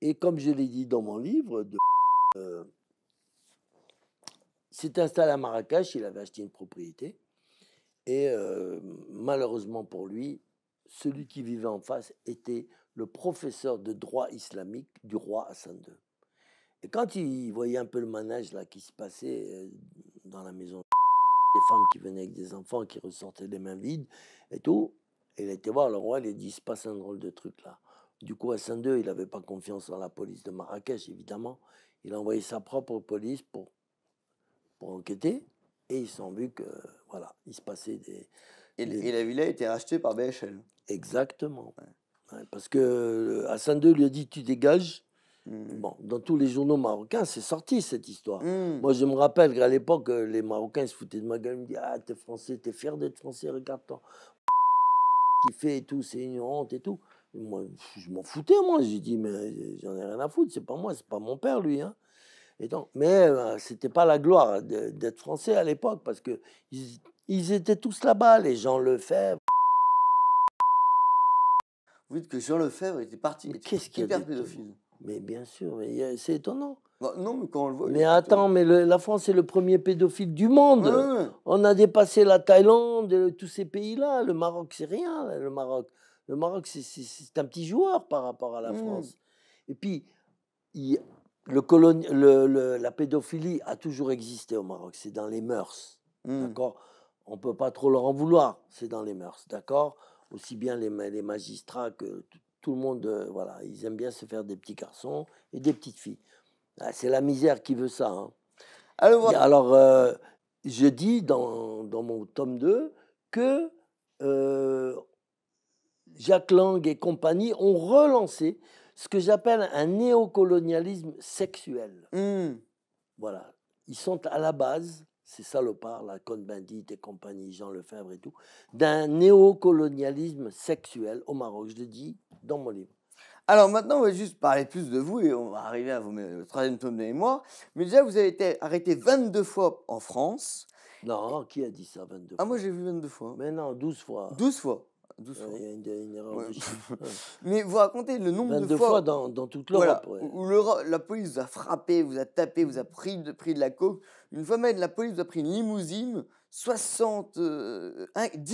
Et comme je l'ai dit dans mon livre, de, s'est euh, installé à Marrakech, il avait acheté une propriété. Et euh, malheureusement pour lui, celui qui vivait en face était le professeur de droit islamique du roi Hassan II. Et quand il voyait un peu le manège là, qui se passait euh, dans la maison, des femmes qui venaient avec des enfants, qui ressortaient les mains vides et tout, il était voir le roi, il a dit, il se passe un drôle de truc là. Du coup, Hassan II, il n'avait pas confiance en la police de Marrakech, évidemment. Il a envoyé sa propre police pour, pour enquêter. Et ils ont vu que, voilà, il se passait des... Et, la villa a été rachetée par BHL. Exactement. parce que Hassan euh, II lui a dit, tu dégages, Mm. Bon, dans tous les journaux marocains, c'est sorti cette histoire. Mm. Moi, je me rappelle qu'à l'époque, euh, les Marocains se foutaient de ma gueule. Ils me disaient Ah, t'es français, t'es fier d'être français, regarde-toi. Qui fait et tout, c'est une honte et tout. moi, je m'en foutais, moi. J'ai dit Mais j'en ai rien à foutre, c'est pas moi, c'est pas mon père, lui. Hein. Et donc, mais euh, c'était pas la gloire d'être français à l'époque parce que ils, étaient tous là-bas, les gens Lefebvre. Vous dites que Jean Lefebvre était parti. Qu'est-ce qu'il y a mais bien sûr, c'est étonnant. Bah, non, mais quand on le voit. Mais attends, mais la France est le premier pédophile du monde. Ah, on a dépassé la Thaïlande, et tous ces pays-là. Le Maroc, c'est rien, le Maroc. Le Maroc, c'est un petit joueur par rapport à la hmm. France. Et puis, le la pédophilie a toujours existé au Maroc. C'est dans les mœurs. Hmm. D'accord On ne peut pas trop leur en vouloir. C'est dans les mœurs. D'accord Aussi bien les, les magistrats que tout, tout le monde, euh, voilà, ils aiment bien se faire des petits garçons et des petites filles. Ah, c'est la misère qui veut ça. Hein. Alors, euh, je dis dans, mon tome 2 que euh, Jacques Lang et compagnie ont relancé ce que j'appelle un néocolonialisme sexuel. Mmh. Voilà. Ils sont à la base ces salopards, la côte bandite et compagnie, Jean Lefebvre et tout, d'un néocolonialisme sexuel au Maroc. Je le dis dans mon livre. Alors maintenant, on va juste parler plus de vous et on va arriver à vos, troisième tome de mémoire. Mais déjà, vous avez été arrêté 22 fois en France. Non, qui a dit ça 22 fois Ah, moi j'ai vu 22 fois. Mais non, 12 fois. 12 fois Mais vous racontez le nombre de fois. dans, dans toute l'Europe. Où la police vous a frappé, vous a tapé, vous a pris de, pris de la coke. Une fois même, la police vous a pris une limousine, 60, 10 euh,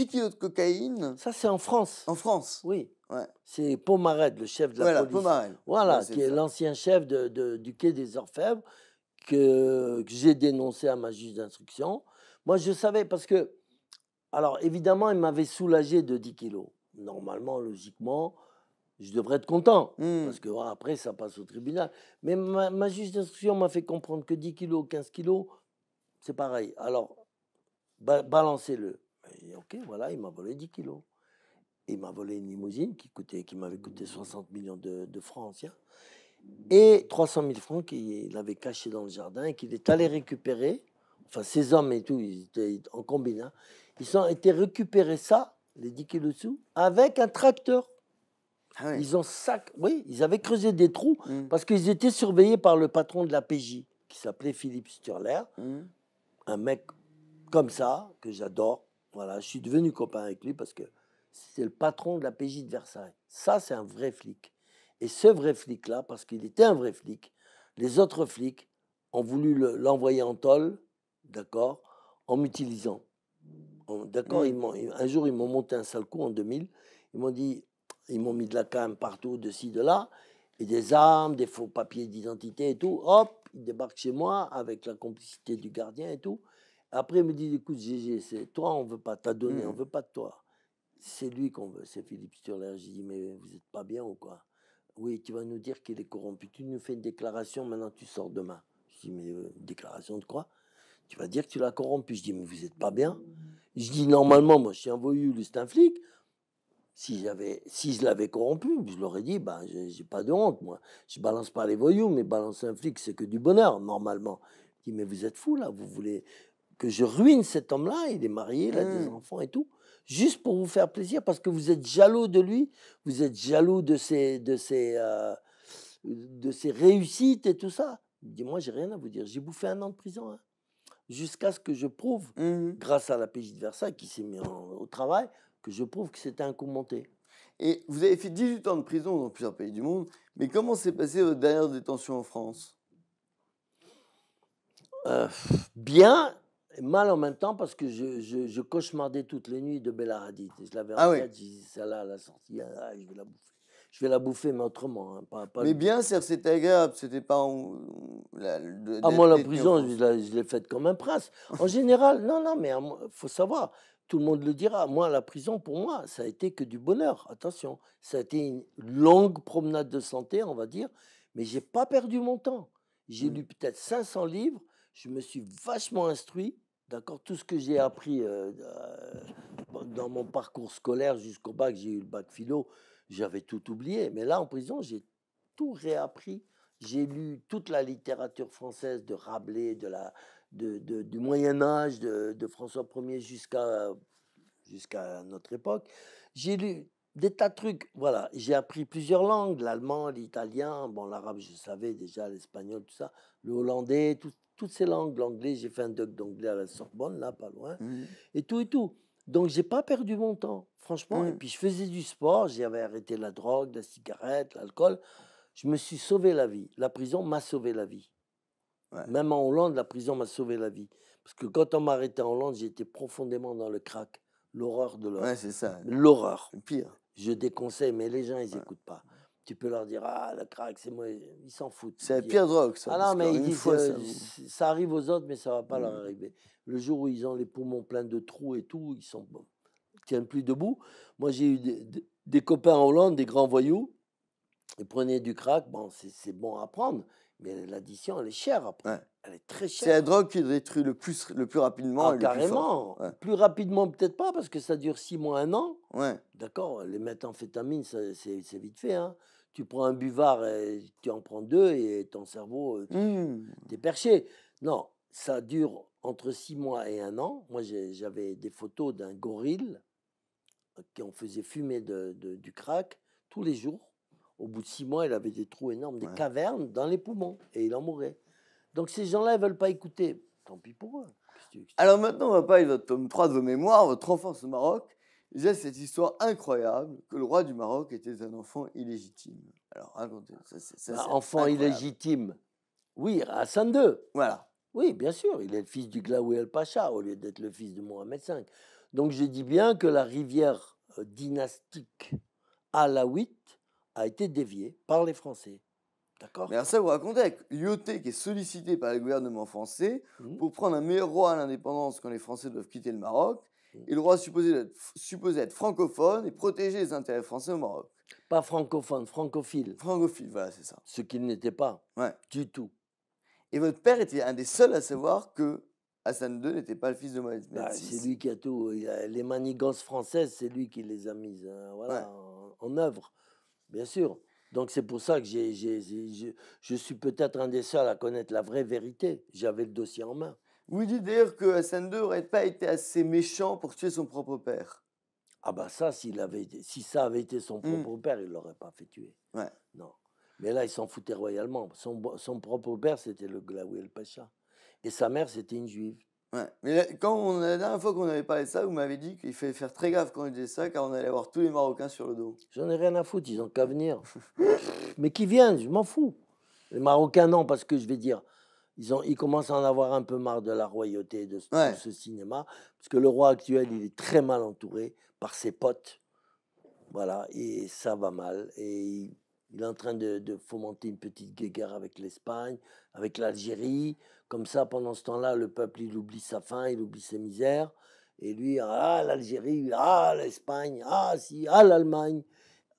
kilos de cocaïne. Ça, c'est en France. En France. Oui. C'est Pomarède, le chef de la voilà, police. Voilà, qui est l'ancien chef du quai des Orfèvres, que, que j'ai dénoncé à ma juge d'instruction. Moi, je savais parce que alors évidemment, il m'avait soulagé de 10 kilos. Normalement, logiquement, je devrais être content, hmm. parce que ah, après, ça passe au tribunal. Mais ma, justice d'instruction m'a fait comprendre que 10 kilos, 15 kilos, c'est pareil. Alors, balancez-le. Ok, voilà, il m'a volé 10 kilos. Il m'a volé une limousine qui, coûtait, qui m'avait coûté 60 millions de, francs anciens et 300 000 francs qu'il avait cachés dans le jardin et qu'il est allé récupérer. Enfin, ces hommes et tout, ils étaient en combinat. Hein. Ils ont été récupérer ça, les 10 kilos sous, avec un tracteur. Ah ils ont sac, oui, ils avaient creusé des trous mmh. parce qu'ils étaient surveillés par le patron de la PJ qui s'appelait Philippe Sturler, mmh. un mec comme ça que j'adore. Voilà, je suis devenu copain avec lui parce que c'est le patron de la PJ de Versailles. Ça, c'est un vrai flic. Et ce vrai flic-là, parce qu'il était un vrai flic, les autres flics ont voulu l'envoyer en tôle, d'accord, en m'utilisant. D'accord mm. Un jour, ils m'ont monté un sale coup en 2000. Ils m'ont dit, ils m'ont mis de la cam partout, de ci, de là, et des armes, des faux papiers d'identité et tout. Hop, ils débarquent chez moi avec la complicité du gardien et tout. Après, ils me disent, écoute, Gégé, c'est toi, on veut pas, ta donné, on mm. veut pas de toi. C'est lui qu'on veut, c'est Philippe Sturler. J'ai dit, mais vous n'êtes pas bien ou quoi Oui, tu vas nous dire qu'il est corrompu. Tu nous fais une déclaration, maintenant tu sors demain. Je dis, mais euh, déclaration de quoi Tu vas dire que tu l'as corrompu. Je dis, mais vous n'êtes pas bien. Je dis normalement, moi je suis un voyou, lui c'est un flic. Si, si je l'avais corrompu, je l'aurais dit, ben, j'ai, pas de honte, moi. Je balance pas les voyous, mais balancer un flic, c'est que du bonheur, normalement. Je dis, mais vous êtes fous, là, vous voulez que je ruine cet homme-là, il est marié, il a des mmh. enfants et tout, juste pour vous faire plaisir, parce que vous êtes jaloux de lui, vous êtes jaloux de ses, de ses, euh, de ses réussites et tout ça. Je dit, moi, j'ai rien à vous dire, j'ai bouffé un an de prison. Hein jusqu'à ce que je prouve, mmh. grâce à la PJ de Versailles qui s'est mis au travail, que je prouve que c'était un coup Et vous avez fait 18 ans de prison dans plusieurs pays du monde, mais comment s'est passée votre dernière détention en France euh, Bien Bien, mal en même temps parce que je, cauchemardais toutes les nuits de Bella Hadid. Je l'avais la sortie, la je vais la bouffer, mais autrement. Hein, mais bien sûr, c'était agréable. C'était pas. En... Ah, moi, la prison, je l'ai faite comme un prince. En général, non, non, mais il faut savoir, tout le monde le dira. Moi, la prison, pour moi, ça a été que du bonheur. Attention, ça a été une longue promenade de santé, on va dire, mais j'ai pas perdu mon temps. J'ai mmh. lu peut-être 500 livres, je me suis vachement instruit. D'accord Tout ce que j'ai appris euh, euh, dans mon parcours scolaire jusqu'au bac, j'ai eu le bac philo. J'avais tout oublié, mais là en prison, j'ai tout réappris. J'ai lu toute la littérature française de Rabelais, de la, de, du Moyen Âge, de, François Ier jusqu'à jusqu'à notre époque. J'ai lu des tas de trucs. Voilà, j'ai appris plusieurs langues, l'allemand, l'italien, bon, l'arabe, je savais déjà, l'espagnol, tout ça, le hollandais, toutes ces langues, l'anglais, j'ai fait un doc d'anglais à la Sorbonne, là, pas loin, mmh. et tout et tout. Donc, je n'ai pas perdu mon temps, franchement. Et mmh. puis, je faisais du sport, j'avais arrêté la drogue, la cigarette, l'alcool. Je me suis sauvé la vie. La prison m'a sauvé la vie. Même en Hollande, la prison m'a sauvé la vie. Parce que quand on m'arrêtait en Hollande, j'étais profondément dans le crack, l'horreur de l'horreur. Ouais, c'est ça. L'horreur. Pire. Je déconseille, mais les gens, ils n'écoutent pas. Tu peux leur dire, ah, le crack, c'est moi, ils s'en foutent. C'est la pire drogue, ça. «Ah non, mais euh, ça, arrive aux autres, mais ça ne va pas leur mmh. arriver. Le jour où ils ont les poumons pleins de trous et tout, ils sont tiennent plus debout. Moi, j'ai eu des, copains en Hollande, des grands voyous. Ils prenaient du crack. Bon, c'est bon à prendre, mais l'addition, elle est chère après. Elle est très chère. C'est la drogue qui détruit le plus, le plus rapidement. Ah, carrément. plus, rapidement, peut-être pas, parce que ça dure six mois, un an. Ouais. D'accord, les en méthamphétamines, c'est vite fait. Hein. tu prends un buvard, et tu en prends deux et ton cerveau, tu euh, mmh. t'es perché. Non, ça dure entre six mois et un an. Moi, j'avais des photos d'un gorille euh, qui en faisait fumer du crack tous les jours. Au bout de six mois, il avait des trous énormes, des cavernes dans les poumons, et il en mourait. Donc ces gens-là, ils veulent pas écouter. Tant pis pour eux. Alors maintenant, on va parler de votre tome 3 de vos mémoires, votre enfance au Maroc. J'ai cette histoire incroyable que le roi du Maroc était un enfant illégitime. Alors racontez. Bah, enfant illégitime. Oui, Hassan II. Voilà. Oui, bien sûr, il est le fils du Glaoui el-Pacha au lieu d'être le fils de Mohamed V. Donc je dis bien que la rivière euh, dynastique alaouite a été déviée par les Français. D'accord Mais ça, vous racontez l'IOT qui est sollicité par le gouvernement français mmh. pour prendre un meilleur roi à l'indépendance quand les Français doivent quitter le Maroc. Mmh. Et le roi supposé être, supposé être francophone et protéger les intérêts français au Maroc. Pas francophone, francophile. Francophile, voilà, c'est ça. Ce qu'il n'était pas. Du tout. Et votre père était un des seuls à savoir que Hassan II n'était pas le fils de Moïse bah, c'est lui qui a tout. Les manigances françaises, c'est lui qui les a mises hein, en, œuvre, bien sûr. Donc c'est pour ça que je suis peut-être un des seuls à connaître la vraie vérité. J'avais le dossier en main. Vous dites d'ailleurs que Hassan II n'aurait pas été assez méchant pour tuer son propre père. Ah bah ça, avait, si ça avait été son mmh. propre père, il l'aurait pas fait tuer. Ouais. Non. Mais là, il s'en foutait royalement. Son, son propre père, c'était le Glaoui El Pacha. Et sa mère, c'était une juive. Ouais. Mais quand la dernière fois qu'on avait parlé de ça, vous m'avez dit qu'il fallait faire très gaffe quand on disait ça, car on allait avoir tous les Marocains sur le dos. J'en ai rien à foutre, ils ont qu'à venir. Mais qui viennent, je m'en fous. Les Marocains, non, parce que je vais dire, ils, ont, ils commencent à en avoir un peu marre de la royauté de ce, de ce cinéma, parce que le roi actuel, il est très mal entouré par ses potes. Voilà, et ça va mal. Et il est en train de, fomenter une petite guéguerre avec l'Espagne, avec l'Algérie. Comme ça, pendant ce temps-là, le peuple, il oublie sa faim, il oublie ses misères. Et lui, ah, l'Algérie, ah, l'Espagne, ah, si, ah, l'Allemagne.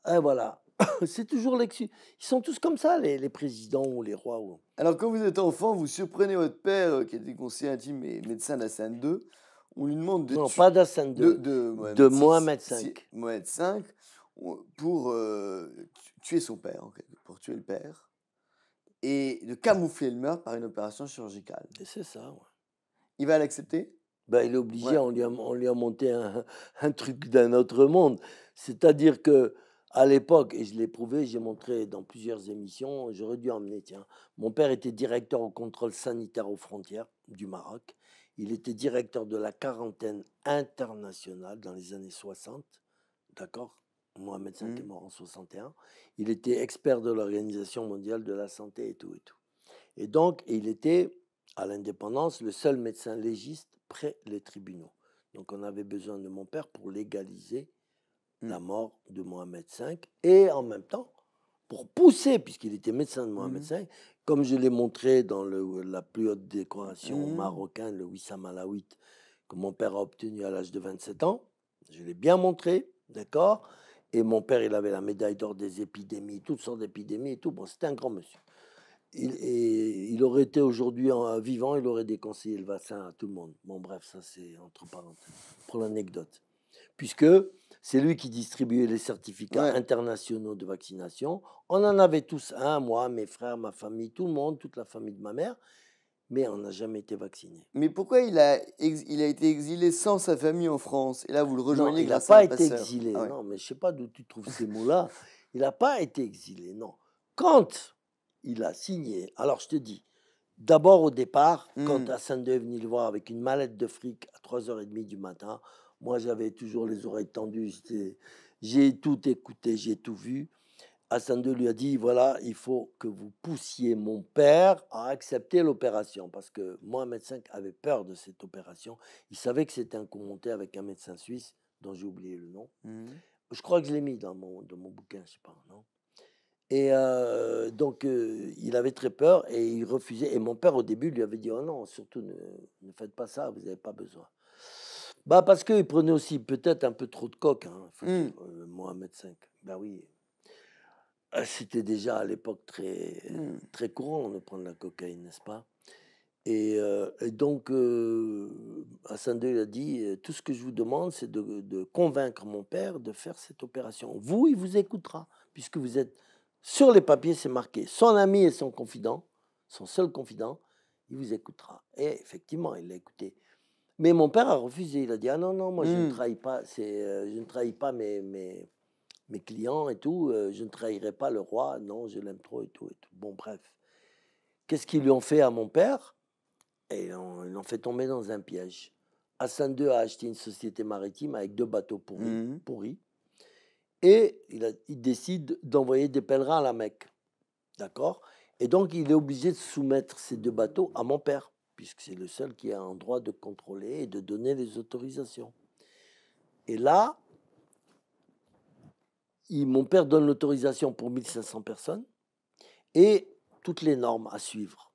Et voilà. C'est toujours l'excuse. Ils sont tous comme ça, les, présidents ou les rois. Ou... Alors, quand vous êtes enfant, vous surprenez votre père, euh, qui était conseiller intime et médecin d'Assane 2 On lui demande de. Non, pas d'Assane 2 De, de, de, Mohamed 5 Mohamed 5. Pour euh, tuer son père, pour tuer le père, et de camoufler le meurtre par une opération chirurgicale. C'est ça, ouais. Il va l'accepter ben, Il est obligé, on, lui a, on, lui a, monté un, truc d'un autre monde. C'est-à-dire que à l'époque, et je l'ai prouvé, j'ai montré dans plusieurs émissions, j'aurais dû emmener, tiens, mon père était directeur au contrôle sanitaire aux frontières du Maroc. Il était directeur de la quarantaine internationale dans les années 60, d'accord Mohamed V est mmh. mort en 61. Il était expert de l'Organisation mondiale de la santé et tout et tout. Et donc, il était à l'indépendance le seul médecin légiste près les tribunaux. Donc, on avait besoin de mon père pour légaliser la mmh. mort de Mohamed V et en même temps pour pousser, puisqu'il était médecin de Mohamed V, mmh. comme je l'ai montré dans la plus haute décoration marocaine, le Wissam Alaouit, que mon père a obtenu à l'âge de 27 ans. Je l'ai bien montré, d'accord et mon père, il avait la médaille d'or des épidémies, toutes sortes d'épidémies et tout. Bon, c'était un grand monsieur. Il, et, il aurait été aujourd'hui euh, vivant, il aurait déconseillé le vaccin à tout le monde. Bon, bref, ça c'est entre parenthèses pour l'anecdote. Puisque c'est lui qui distribuait les certificats internationaux de vaccination. On en avait tous un, moi, mes frères, ma famille, tout le monde, toute la famille de ma mère mais on n'a jamais été vacciné. Mais pourquoi il a, il a été exilé sans sa famille en France Et là, vous le rejoignez Il n'a pas été exilé, ah non, mais je sais pas d'où tu trouves ces mots-là. Il n'a pas été exilé, non. Quand il a signé, alors je te dis, d'abord au départ, quand hmm. Hassan est venu le voir avec une mallette de fric à 3h30 du matin, moi j'avais toujours les oreilles tendues, j'ai tout écouté, j'ai tout vu. Hassan II lui a dit voilà, il faut que vous poussiez mon père à accepter l'opération, parce que Mohamed V avait peur de cette opération. Il savait que c'était un comté avec un médecin suisse, dont j'ai oublié le nom. Mmh. Je crois que je l'ai mis dans mon, dans mon bouquin, je sais pas, non et euh, donc, euh, il avait très peur et il refusait. Et mon père, au début, lui avait dit Oh non, surtout ne, ne faites pas ça, vous n'avez pas besoin. Bah, parce qu'il prenait aussi peut-être un peu trop de coque, hein, mmh. euh, Mohamed V. Bah oui, ah, c'était déjà à l'époque très, mmh. très courant de prendre la cocaïne, n'est-ce pas et, euh, donc, euh, Hassan II a dit euh, Tout ce que je vous demande, c'est de, convaincre mon père de faire cette opération. Vous, il vous écoutera, puisque vous êtes sur les papiers, c'est marqué son ami et son confident, son seul confident, il vous écoutera. Et effectivement, il l'a écouté. Mais mon père a refusé. Il a dit Ah non, non, moi, je ne mmh. trahis pas, euh, je ne trahis pas mes, mes, mes clients et tout, euh, je ne trahirai pas le roi, non, je l'aime trop et tout, et Bon, bref. Qu'est-ce qu'ils lui ont fait à mon père Et eh, ils l'ont fait tomber dans un piège. Hassan II a acheté une société maritime avec deux bateaux pourris. Mmh. et il décide d'envoyer des pèlerins à la Mecque. D'accord Et donc, il est obligé de soumettre ces deux bateaux à mon père, puisque c'est le seul qui a un droit de contrôler et de donner les autorisations. Et là, mon père donne l'autorisation pour 1500 personnes et toutes les normes à suivre.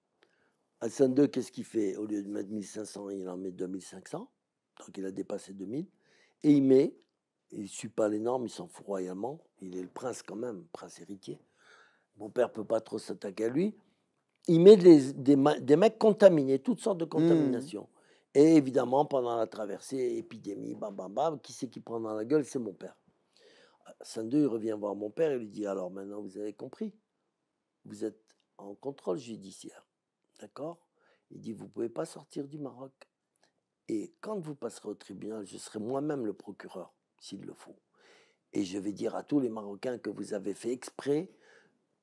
Hassan II, qu'est-ce qu'il fait Au lieu de mettre 1500, il en met 2500. Donc il a dépassé 2000. Et il met, il ne suit pas les normes, il s'en fout royalement. Il est le prince quand même, prince héritier. Mon père ne peut pas trop s'attaquer à lui. Il met des, des, mecs contaminés, toutes sortes de mmh. contaminations. Et évidemment, pendant la traversée, épidémie, bam, bam, bam, qui c'est qui prend dans la gueule C'est mon père. Sandu revient voir mon père et lui dit Alors maintenant, vous avez compris Vous êtes en contrôle judiciaire. D'accord Il dit Vous ne pouvez pas sortir du Maroc. Et quand vous passerez au tribunal, je serai moi-même le procureur, s'il le faut. Et je vais dire à tous les Marocains que vous avez fait exprès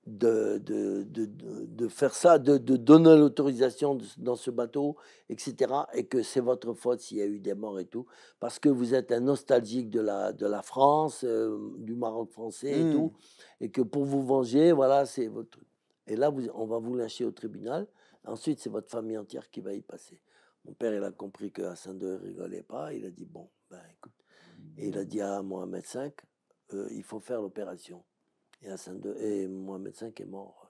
de, de, de, de, faire ça, de, donner l'autorisation dans ce bateau, etc. Et que c'est votre faute s'il y a eu des morts et tout, parce que vous êtes un nostalgique de la, de la France, euh, du Maroc français et tout, hmm. et que pour vous venger, voilà, c'est votre Et là, vous, on va vous lâcher au tribunal. Ensuite, c'est votre famille entière qui va y passer. Mon père, il a compris que Hassan II rigolait pas. Il a dit, bon, ben écoute. Et il a dit à Mohamed euh, V, il faut faire l'opération et, et Mohamed V est mort.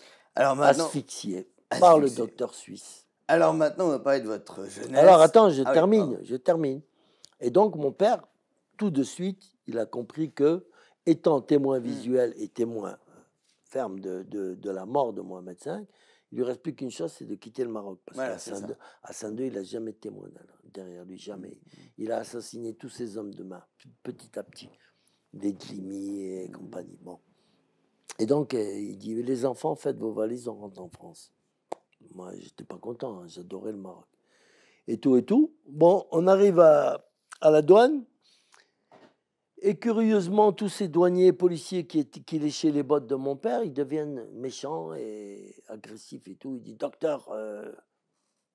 Euh, Alors asphyxié, par le docteur suisse. Alors maintenant, on va parler de votre jeunesse. Alors attends, je ah termine, je termine. Et donc mon père, tout de suite, il a compris que, étant témoin hmm. visuel et témoin euh, ferme de, la mort de Mohamed V, il lui reste plus qu'une chose, c'est de quitter le Maroc. Parce voilà, II, il n'a jamais été témoin derrière lui, jamais. Hmm, hmm, il a assassiné tous ses hommes de main, petit à petit. Des Jimmy et compagnie. Et donc, euh, il dit, les enfants, faites vos valises, on rentre en France. Moi, j'étais pas content, hein, j'adorais le Maroc. Et tout et tout. Bon, on arrive à, à la douane. Et curieusement, tous ces douaniers policiers qui, étaient, qui léchaient les bottes de mon père, ils deviennent méchants et agressifs et tout. Il dit Docteur, euh,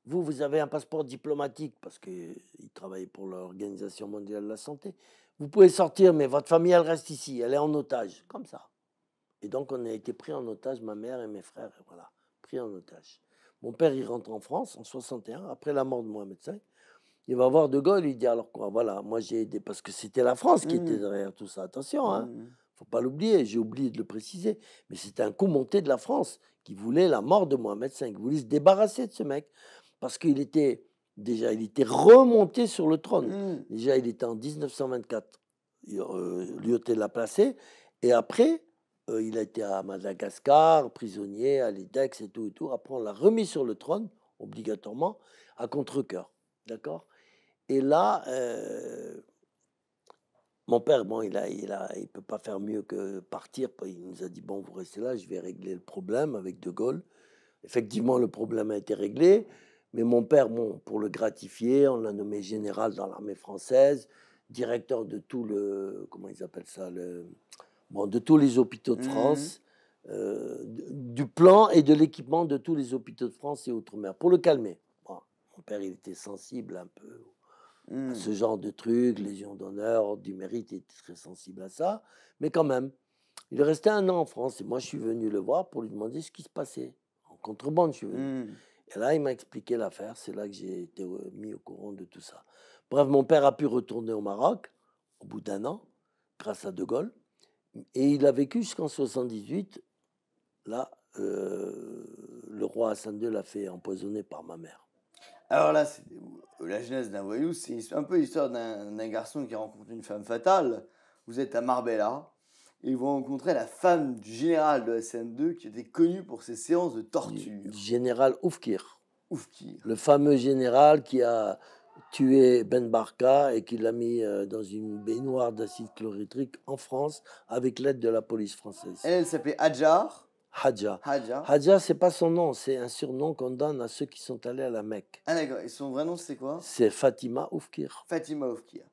vous, vous avez un passeport diplomatique, parce qu'ils travaillent pour l'Organisation mondiale de la santé vous pouvez sortir, mais votre famille, elle reste ici, elle est en otage, comme ça. Et donc, on a été pris en otage, ma mère et mes frères, voilà, pris en otage. Mon père, il rentre en France en 61, après la mort de Mohamed V. Il va voir De Gaulle, il dit alors quoi Voilà, moi j'ai aidé, parce que c'était la France qui était mmh. derrière tout ça, attention, hein, mmh. faut pas l'oublier, j'ai oublié de le préciser, mais c'était un coup monté de la France qui voulait la mort de Mohamed V, qui voulait se débarrasser de ce mec, parce qu'il était Déjà, il était remonté sur le trône. Hmm. Déjà, il était en 1924. Euh, l'a placé. Et après, euh, il a été à Madagascar, prisonnier, à l'IDEX et tout et Après, on l'a remis sur le trône, obligatoirement, à contre-coeur. D'accord Et là, euh, mon père, bon, il a, il a, il peut pas faire mieux que partir. Il nous a dit bon, vous restez là, je vais régler le problème avec De Gaulle. Effectivement, le problème a été réglé. Mais mon père, bon, pour le gratifier, on l'a nommé général dans l'armée française, directeur de tout le. Comment ils appellent ça le, bon, De tous les hôpitaux de mmh France, euh, du plan et de l'équipement de tous les hôpitaux de France et Outre-mer, pour le calmer. mon père, il était sensible un peu à mmh. ce genre de trucs, Légion d'honneur, du mérite, il était très sensible à ça. Mais quand même, il restait un an en France et moi, je suis venu le voir pour lui demander ce qui se passait. En contrebande, je suis venu. Mmh. Et là, il m'a expliqué l'affaire. C'est là que j'ai été euh, mis au courant de tout ça. Bref, mon père a pu retourner au Maroc au bout d'un an, grâce à De Gaulle. Et il a vécu jusqu'en 78. Là, euh, le roi Hassan II l'a fait empoisonner par ma mère. Alors là, la jeunesse d'un voyou, c'est un peu l'histoire d'un garçon qui rencontre une femme fatale. Vous êtes à Marbella, et ils vont rencontrer la femme du général de SN2 qui était connue pour ses séances de torture. général Oufkir. Oufkir. Le fameux général qui a tué Ben Barka et qui l'a mis euh, dans une baignoire d'acide chlorhydrique en France avec l'aide de la police française. Elle, elle s'appelait Hadjar. Hadja. Hadja. Hadja, c'est pas son nom, c'est un surnom qu'on donne à ceux qui sont allés à la Mecque. Ah d'accord, et son vrai nom c'est quoi C'est Fatima Oufkir. Fatima Oufkir.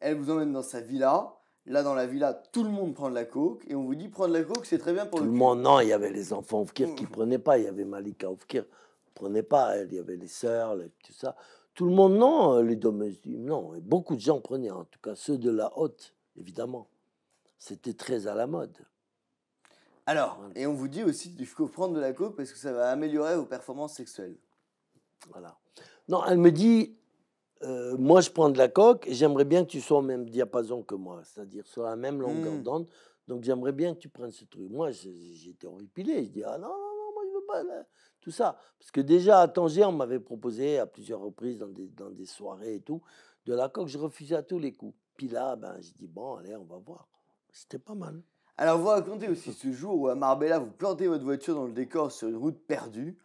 Elle vous emmène dans sa villa, Là, dans la villa, tout le monde prend de la coke et on vous dit prendre de la coke, c'est très bien pour le. Tout le monde, non, il y avait les enfants Ofkir qui mmh. prenaient pas, il y avait Malika Ofkir qui prenait pas, il y avait les sœurs, tout ça. Tout le monde, non, les domestiques, non. Et beaucoup de gens prenaient, en tout cas ceux de la haute, évidemment. C'était très à la mode. Alors, et on vous dit aussi du faut prendre de la coke parce que ça va améliorer vos performances sexuelles. Voilà. Non, elle me dit, euh, moi, je prends de la coque et j'aimerais bien que tu sois au même diapason que moi, c'est-à-dire sur la même longueur mmh. d'onde. Donc, j'aimerais bien que tu prennes ce truc. Moi, j'étais horripilé. Je dis, ah non, non, non, moi, je veux pas tout ça. Parce que déjà, à Tanger, on m'avait proposé à plusieurs reprises dans des, dans des soirées et tout, de la coque. Je refusais à tous les coups. Puis là, ben, je dis, bon, allez, on va voir. C'était pas mal. Alors, vous racontez aussi ce jour où à Marbella, vous plantez votre voiture dans le décor sur une route perdue.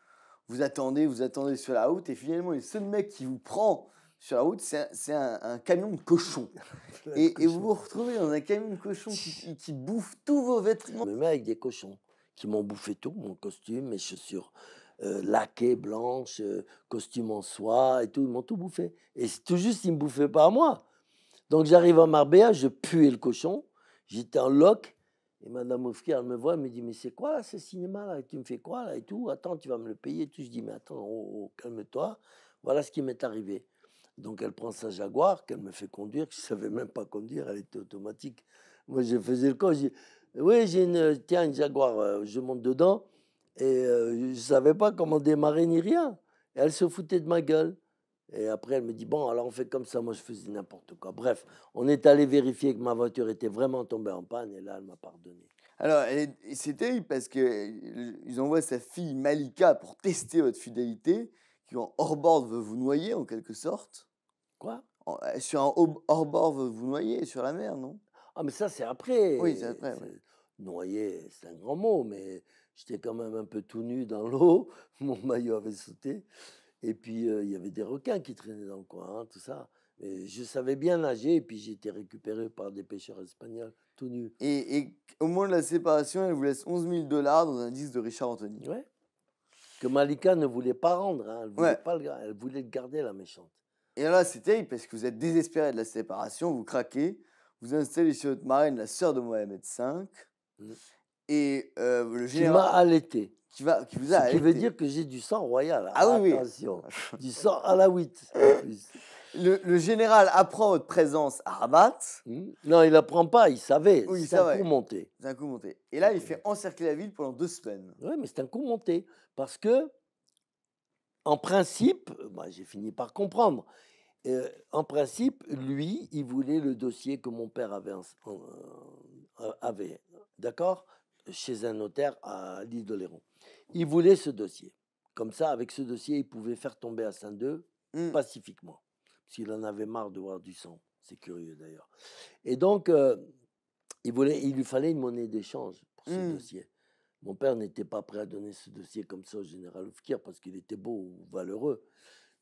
Vous attendez, vous attendez sur la route et finalement, il le seul mec qui vous prend sur la route, c'est un, camion de cochon. et, vous vous retrouvez dans un camion de cochon qui, qui bouffe tous vos vêtements. me mets avec des cochons qui m'ont bouffé tout, mon costume, mes chaussures euh, laquées, blanches, euh, costume en soie et tout, ils m'ont tout bouffé. Et c'est tout juste, ils ne me bouffaient pas à moi. Donc j'arrive à Marbella, je puais le cochon, j'étais en loc, et Madame Oufki, elle me voit, elle me dit, mais c'est quoi ce cinéma là, tu me fais quoi là, et tout, attends, tu vas me le payer, et tout. Je dis, mais attends, oh, oh, calme-toi, voilà ce qui m'est arrivé. Donc elle prend sa Jaguar qu'elle me fait conduire, je ne savais même pas conduire, elle était automatique. Moi je faisais le con, je oui j'ai une, euh, tiens une Jaguar, euh, je monte dedans et euh, je ne savais pas comment démarrer ni rien. elle se foutait de ma gueule. Et après, elle me dit Bon, alors on fait comme ça. Moi, je faisais n'importe quoi. Bref, on est allé vérifier que ma voiture était vraiment tombée en panne. Et là, elle m'a pardonné. Alors, c'était terrible parce qu'ils envoient sa fille Malika pour tester votre fidélité qui en hors-bord veut vous noyer en quelque sorte. Quoi en, eh, Sur un hors-bord veut vous noyer sur la mer, non Ah, mais ça, c'est après. Oui, c'est après. Noyer, c'est un grand mot, mais j'étais quand même un peu tout nu dans l'eau. Mon maillot avait sauté. Et puis, euh, il y avait des requins qui traînaient dans le coin, hein, tout ça. mais je savais bien nager, et puis j'ai été récupéré par des pêcheurs espagnols, tout nu. Et, au moment de la séparation, elle vous laisse 11 000 dollars dans un disque de Richard Anthony. Ouais que Malika ne voulait pas rendre. Hein. Elle, voulait pas le, elle voulait garder, la méchante. Et là, c'était, parce que vous êtes désespéré de la séparation, vous craquez, vous installez sur votre marraine, la sœur de Mohamed V, mmh. et euh, le général. Qui m'a allaité. Qui, va, vous veut dire que j'ai du sang royal. Hein. Ah oui, oui. Du sang à la 8 le, général apprend votre présence à Rabat. Hmm. Non, il apprend pas, il savait. c'est un coup monté. C'est un coup monté. Et là, il fait encercler la ville pendant deux semaines. Oui, mais c'est un coup monté. Parce que, en principe, j'ai fini par comprendre. Euh, en principe, lui, il voulait le dossier que mon père avait, euh, d'accord Chez un notaire à l'île de d'Oléron. Il voulait ce dossier. Comme ça, avec ce dossier, il pouvait faire tomber à Saint-Deux hmm. pacifiquement s'il en avait marre de voir du sang. C'est curieux d'ailleurs. Et donc, euh, il, voulait, il lui fallait une monnaie d'échange pour ce mmh. dossier. Mon père n'était pas prêt à donner ce dossier comme ça au général Oufkir parce qu'il était beau ou valeureux.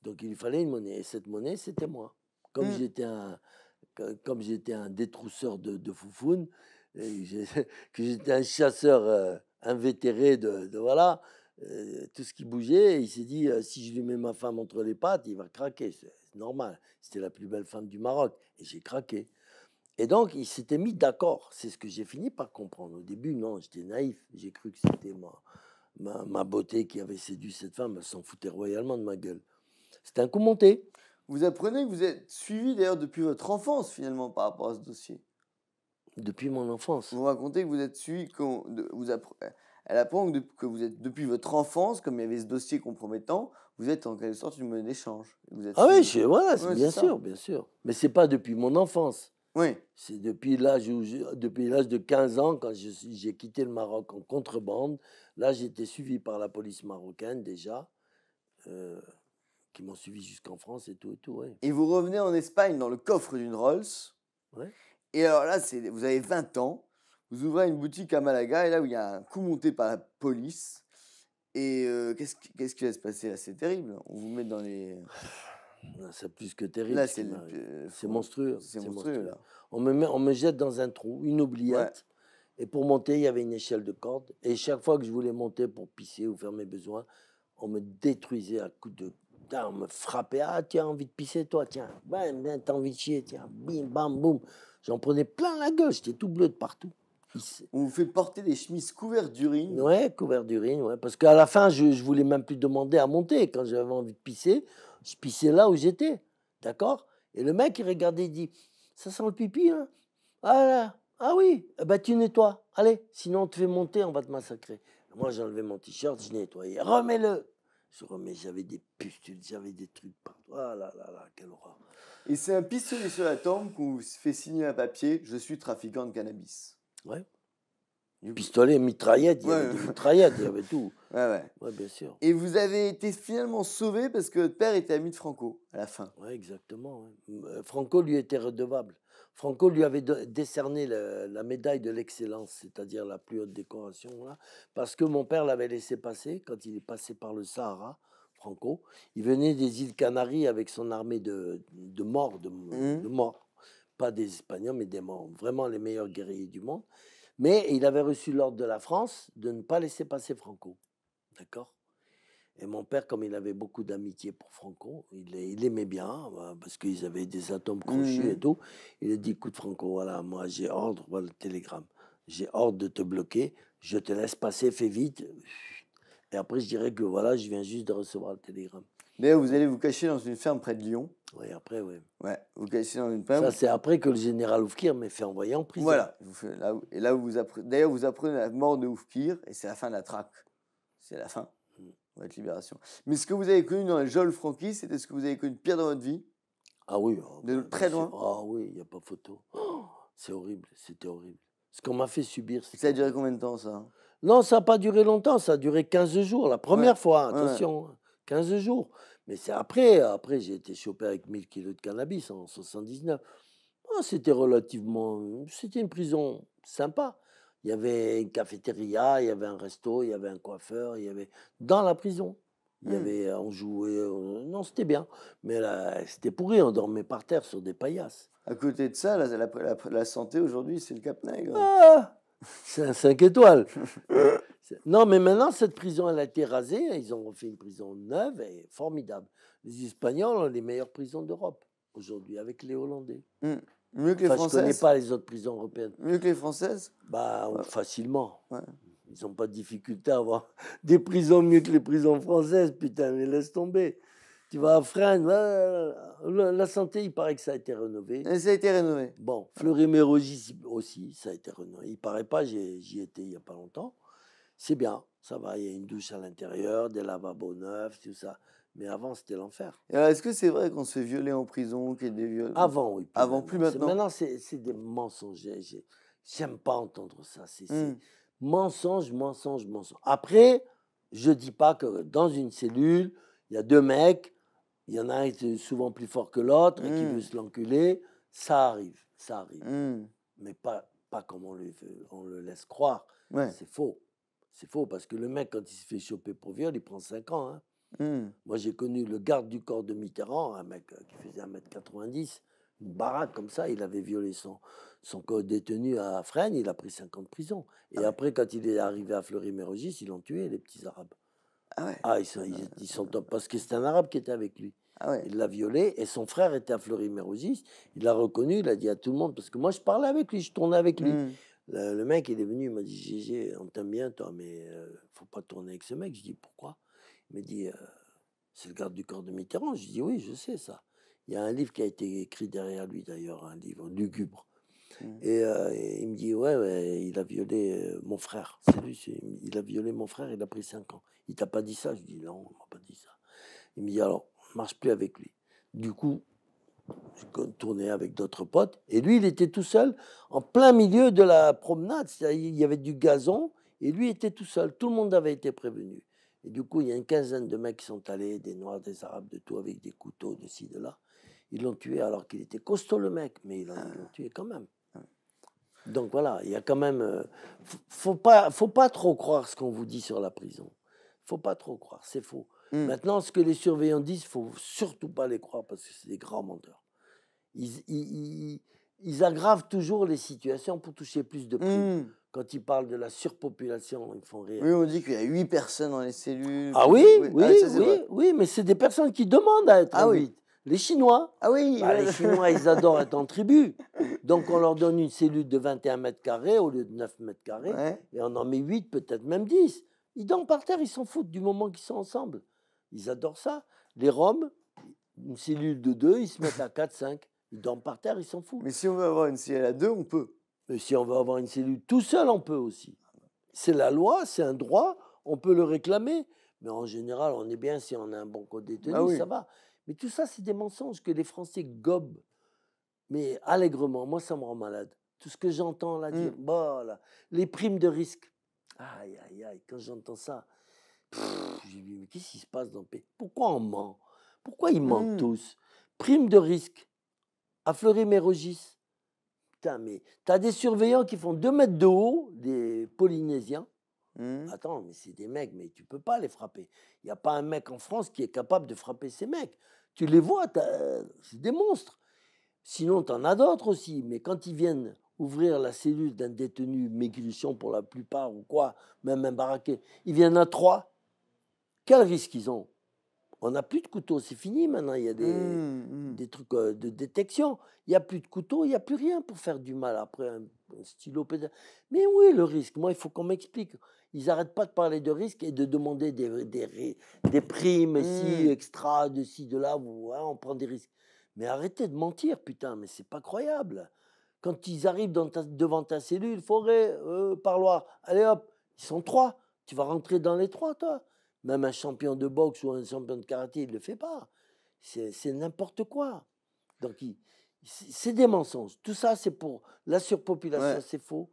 Donc il lui fallait une monnaie. Et cette monnaie, c'était moi. Comme mmh. j'étais un, comme j'étais un détrousseur de, de foufounes, que j'étais un chasseur euh, invétéré de, voilà, euh, tout ce qui bougeait, il s'est dit si je lui mets ma femme entre les pattes, il va craquer normal. C'était la plus belle femme du Maroc. Et j'ai craqué. Et donc, ils s'étaient mis d'accord. C'est ce que j'ai fini par comprendre. Au début, non, j'étais naïf. J'ai cru que c'était ma, ma, beauté qui avait séduit cette femme. Elle s'en foutait royalement de ma gueule. C'était un coup monté. Vous apprenez que vous êtes suivi d'ailleurs depuis votre enfance, finalement, par rapport à ce dossier. Depuis mon enfance. Vous racontez que vous êtes suivi, quand vous elle apprend que, que vous êtes depuis votre enfance, comme il y avait ce dossier compromettant, vous êtes en quelque sorte une monnaie d'échange. Ah oui, voilà, bien sûr, bien sûr. Mais c'est pas depuis mon enfance. Oui. C'est depuis l'âge depuis l'âge de 15 ans, quand j'ai quitté le Maroc en contrebande. Là, j'étais suivi par la police marocaine déjà, euh, qui m'ont suivi jusqu'en France et tout et tout. Et vous revenez en Espagne dans le coffre d'une Rolls. Ouais. Et alors là, vous avez 20 ans. Vous ouvrez une boutique à Malaga et là où il y a un coup monté par la police. Et euh, qu'est-ce, qui, qu'est-ce qui va se passer là C'est terrible. On vous met dans les. C'est plus que terrible. Là, euh, c'est, monstrueux. C'est, monstrueux, Là. On, me met, on me jette dans un trou, une oubliette. Et pour monter, il y avait une échelle de corde. Et chaque fois que je voulais monter pour pisser ou faire mes besoins, on me détruisait à coups de on me frappait. Ah, tu as envie de pisser, toi, tiens. Ben, t'as envie de chier, Bim, bam, boum. J'en prenais plein la gueule, j'étais tout bleu de partout. On vous fait porter des chemises couvertes d'urine. Ouais, couvertes d'urine, ouais. Parce qu'à la fin, je, ne voulais même plus demander à monter. Quand j'avais envie de pisser, je pissais là où j'étais. D'accord Et le mec, il regardait, il dit Ça sent le pipi, hein Ah ah oui, eh ben, tu nettoies. Allez, sinon on te fait monter, on va te massacrer. moi, j'enlevais mon t-shirt, je nettoyais. Remets-le je remets, j'avais des pustules, j'avais des trucs partout. Ah là là là, quelle horreur. Et c'est un pistolet sur la tombe qu'on vous fait signer un papier Je suis trafiquant de cannabis. Ouais. Du pistolet, mitraillette, il y avait des mitraillettes, il y avait tout. Ouais, ouais. Ouais, bien sûr. Et vous avez été finalement sauvé parce que votre père était ami de Franco à la fin. Ouais, exactement. Euh, Franco lui était redevable. Franco lui avait décerné la médaille de l'excellence, c'est-à-dire la plus haute décoration, parce que mon père l'avait laissé passer quand il est passé par le Sahara. Franco, il venait des îles Canaries avec son armée de, morts, de mmh. morts pas des Espagnols, mais des vraiment les meilleurs guerriers du monde. Mais il avait reçu l'ordre de la France de ne pas laisser passer Franco. D'accord Et mon père, comme il avait beaucoup d'amitié pour Franco, il, il aimait bien, euh, parce qu'ils avaient des atomes crochus et mmh. tout. Il a dit écoute, Franco, voilà, moi j'ai ordre, voilà le télégramme. J'ai ordre de te bloquer, je te laisse passer, fais vite. Et après, je dirais que voilà, je viens juste de recevoir le télégramme. D'ailleurs, vous allez vous cacher dans une ferme près de Lyon. Oui, après, oui. Ouais, vous cachez dans une ferme. Ça, c'est après que le général Oufkir m'ait fait envoyer en prison. Voilà. et là, vous D'ailleurs, vous apprenez la mort de Oufkir, et c'est la fin de la traque. C'est la fin hmm. de votre libération. Mais ce que vous avez connu dans la jol franquiste, c'était ce que vous avez connu de pire dans votre vie. Ah oui. Ah bah, très loin. Ah oui, il n'y a pas photo. Oh, c'est horrible, c'était horrible. Ce qu'on m'a fait subir. c'est... Ça a duré combien de temps, ça Non, ça n'a pas duré longtemps. Ça a duré 15 jours, la première fois, attention. 15 jours. Mais c'est après, après j'ai été chopé avec 1000 kilos de cannabis en 79. Ah, c'était relativement, c'était une prison sympa. Il y avait une cafétéria, il y avait un resto, il y avait un coiffeur, il y avait dans la prison. Il y mmh. avait, on jouait, non, c'était bien. Mais là, c'était pourri, on dormait par terre sur des paillasses. À côté de ça, la, la santé aujourd'hui, c'est le Cap Nègre. Ah c'est un 5 étoiles. Non, mais maintenant, cette prison, elle a été rasée. Hein. Ils ont refait une prison neuve et formidable. Les Espagnols ont les meilleures prisons d'Europe aujourd'hui, avec les Hollandais. Mmh. Mieux que les Françaises. Je connais pas les autres prisons européennes. Mieux que les Françaises Bah, euh, facilement. Ils n'ont pas de difficulté à avoir des prisons mieux que les prisons françaises. Putain, mais laisse tomber. Tu vas à Fresnes, la, santé, il paraît que ça a été rénové. ça a été rénové. Bon, Fleury-Mérogis aussi, ça a été rénové. Il paraît pas, j'y étais il n'y a pas longtemps c'est bien, ça va, il y a une douche à l'intérieur, des lavabos neufs, tout ça. Mais avant, c'était l'enfer. Est-ce que c'est vrai qu'on se fait violer en prison, qu'il y a des viols Avant, oui. avant, plus maintenant. Maintenant, c'est des mensonges. J'aime pas entendre ça. C'est hmm. mensonge, mensonge, mensonge. Après, je dis pas que dans une cellule, il y a deux mecs, il y en a un qui est souvent plus fort que l'autre et qui hmm. veut se l'enculer. Ça arrive, ça arrive. Hmm. Mais pas, pas comme on le, on le laisse croire. C'est faux. C'est faux, parce que le mec, quand il se fait choper pour viol, il prend 5 ans. Hein. Mmh. Moi, j'ai connu le garde du corps de Mitterrand, un mec euh, qui faisait 1m90, une baraque comme ça, il avait violé son, son détenu à Fresnes, il a pris 5 ans de prison. Et ah après, quand il est arrivé à Fleury-Mérogis, ils l'ont tué, les petits Arabes. Ah, ouais. ah ils, sont, ils, top, parce que c'est un Arabe qui était avec lui. Ah ouais. Il l'a violé et son frère était à Fleury-Mérogis. Il l'a reconnu, il a dit à tout le monde, parce que moi je parlais avec lui, je tournais avec lui. Mmh. Le, mec, il est venu, il m'a dit Gégé, on t'aime bien, toi, mais ne euh, faut pas tourner avec ce mec. Je dis Pourquoi Il m'a dit euh, C'est le garde du corps de Mitterrand. Je dis Oui, je sais ça. Il y a un livre qui a été écrit derrière lui, d'ailleurs, un livre lugubre. Mmh. Euh, et, il me dit ouais, il a violé mon frère. C'est lui, il a violé mon frère, il a pris cinq ans. Il t'a pas dit ça Je dis Non, on m'a pas dit ça. Il me dit Alors, marche plus avec lui. Du coup, tourné avec d'autres potes. Et lui, il était tout seul en plein milieu de la promenade. Il y avait du gazon et lui était tout seul. Tout le monde avait été prévenu. Et du coup, il y a une quinzaine de mecs qui sont allés, des Noirs, des Arabes, de tout, avec des couteaux, de ci, de là. Ils l'ont tué alors qu'il était costaud, le mec, mais ils l'ont tué quand même. Donc voilà, il y a quand même. Euh, faut pas, faut pas trop croire ce qu'on vous dit sur la prison. Faut pas trop croire, c'est faux. Mm. Maintenant, ce que les surveillants disent, faut surtout pas les croire parce que c'est des grands menteurs. Ils, aggravent toujours les situations pour toucher plus de prix. Mm. Quand ils parlent de la surpopulation, ils font rire. Oui, on dit qu'il y a 8 personnes dans les cellules. Ah oui, oui, oui, ah, oui, mais c'est des personnes qui demandent à être ah, Oui. Les Chinois. Ah oui. Bah, les Chinois, ils adorent être en tribu. Donc on leur donne une cellule de 21 mètres carrés au lieu de 9 mètres carrés. Et on en met 8, peut-être même 10. Ils dorment par terre, ils s'en foutent du moment qu'ils sont ensemble. Ils adorent ça. Les Roms, une cellule de deux, ils se mettent à quatre, cinq, Ils dorment par terre, ils s'en foutent. Mais si on veut avoir une cellule à deux, on peut. Mais si on veut avoir une cellule tout seul, on peut aussi. C'est la loi, c'est un droit, on peut le réclamer. Mais en général, on est bien si on a un bon code détenu, ah ça va. Mais tout ça, c'est des mensonges que les Français gobent, mais allègrement. Moi, ça me rend malade. Tout ce que j'entends là hmm. dire, là, les primes de risque. Aïe, aïe, aïe, quand j'entends ça, j'ai dit, mais qu'est-ce qui se passe dans le pays Pourquoi on ment Pourquoi ils mentent mmh. tous Prime de risque à mes ta Putain, mais t'as des surveillants qui font 2 mètres de haut, des Polynésiens. Mmh. Attends, mais c'est des mecs, mais tu peux pas les frapper. Il n'y a pas un mec en France qui est capable de frapper ces mecs. Tu les vois, c'est des monstres. Sinon, tu en as d'autres aussi, mais quand ils viennent ouvrir la cellule d'un détenu, maigrichon pour la plupart ou quoi, même un baraquet, ils viennent à trois, quel risque ils ont On n'a plus de couteau, c'est fini maintenant. Il y a des, mmh, mmh. trucs euh, de détection. Il n'y a plus de couteau, il n'y a plus rien pour faire du mal après un, stylo stylo. Mais oui, le risque, moi, il faut qu'on m'explique. Ils n'arrêtent pas de parler de risque et de demander des, des, primes, si, mmh. extra, de ci, de là, où, hein, on prend des risques. Mais arrêtez de mentir, putain, mais c'est pas croyable. Quand ils arrivent devant ta cellule, forêt, euh, parloir, allez hop, ils sont trois. Tu vas rentrer dans les trois, toi. Même un champion de boxe ou un champion de karaté, il ne le fait pas. C'est n'importe quoi. Donc, c'est des mensonges. Tout ça, c'est pour la surpopulation, c'est faux.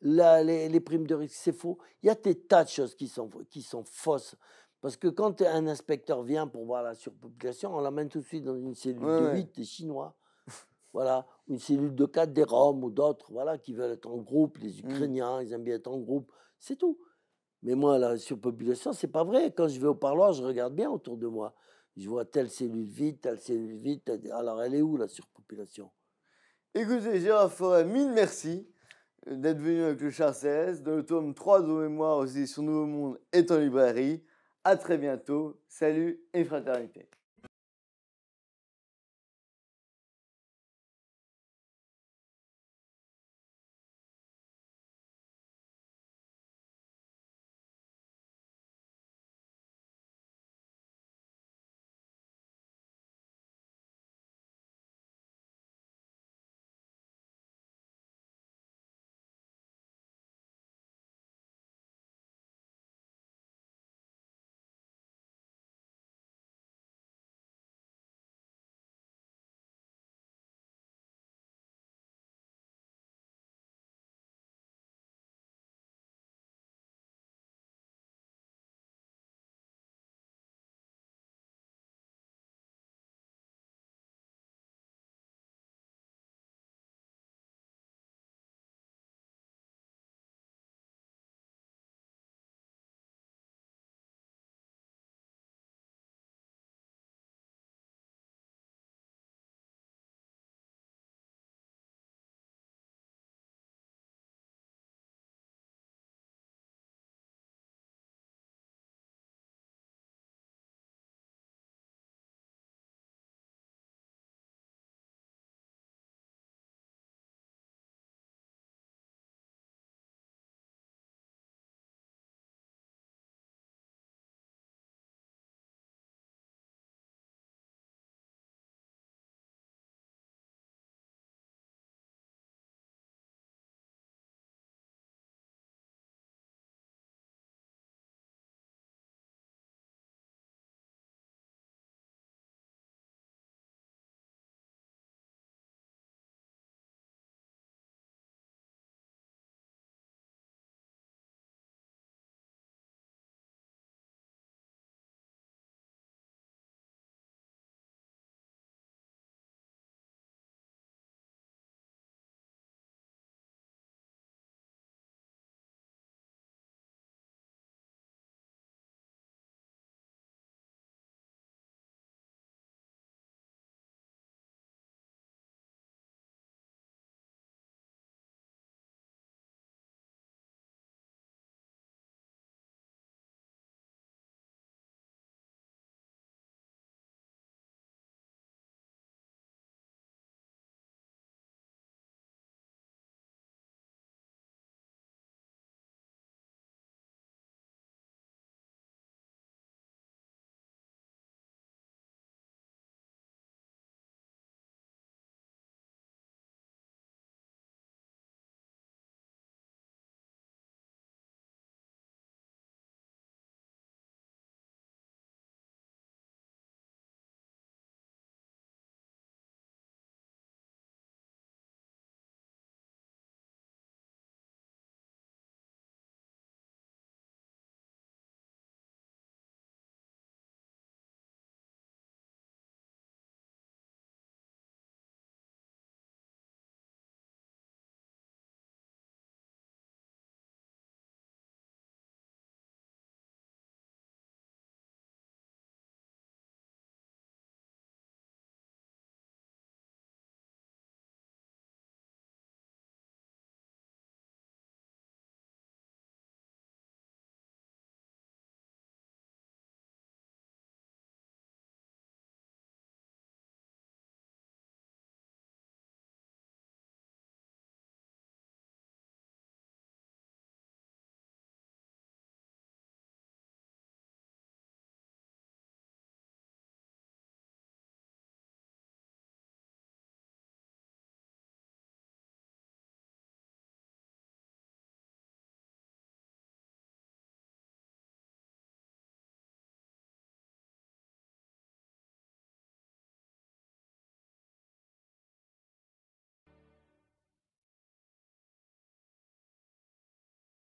les, primes de risque, c'est faux. Il y a des tas de choses qui sont, qui sont fausses. Parce que quand un inspecteur vient pour voir la surpopulation, on l'amène tout de suite dans une cellule de 8 des Chinois. voilà, une cellule de 4 des Roms ou d'autres, voilà, qui veulent être en groupe, les mmh. Ukrainiens, ils aiment bien être en groupe. C'est tout. Mais moi, la surpopulation, c'est pas vrai. Quand je vais au parloir, je regarde bien autour de moi. Je vois telle cellule vide, telle cellule vide. Alors, elle est où, la surpopulation Écoutez, Gérard Forêt, mille merci euh, d'être venu avec le Char 16, Dans le tome 3 de mémoire aussi sur Nouveau Monde est en librairie. À très bientôt. Salut et fraternité.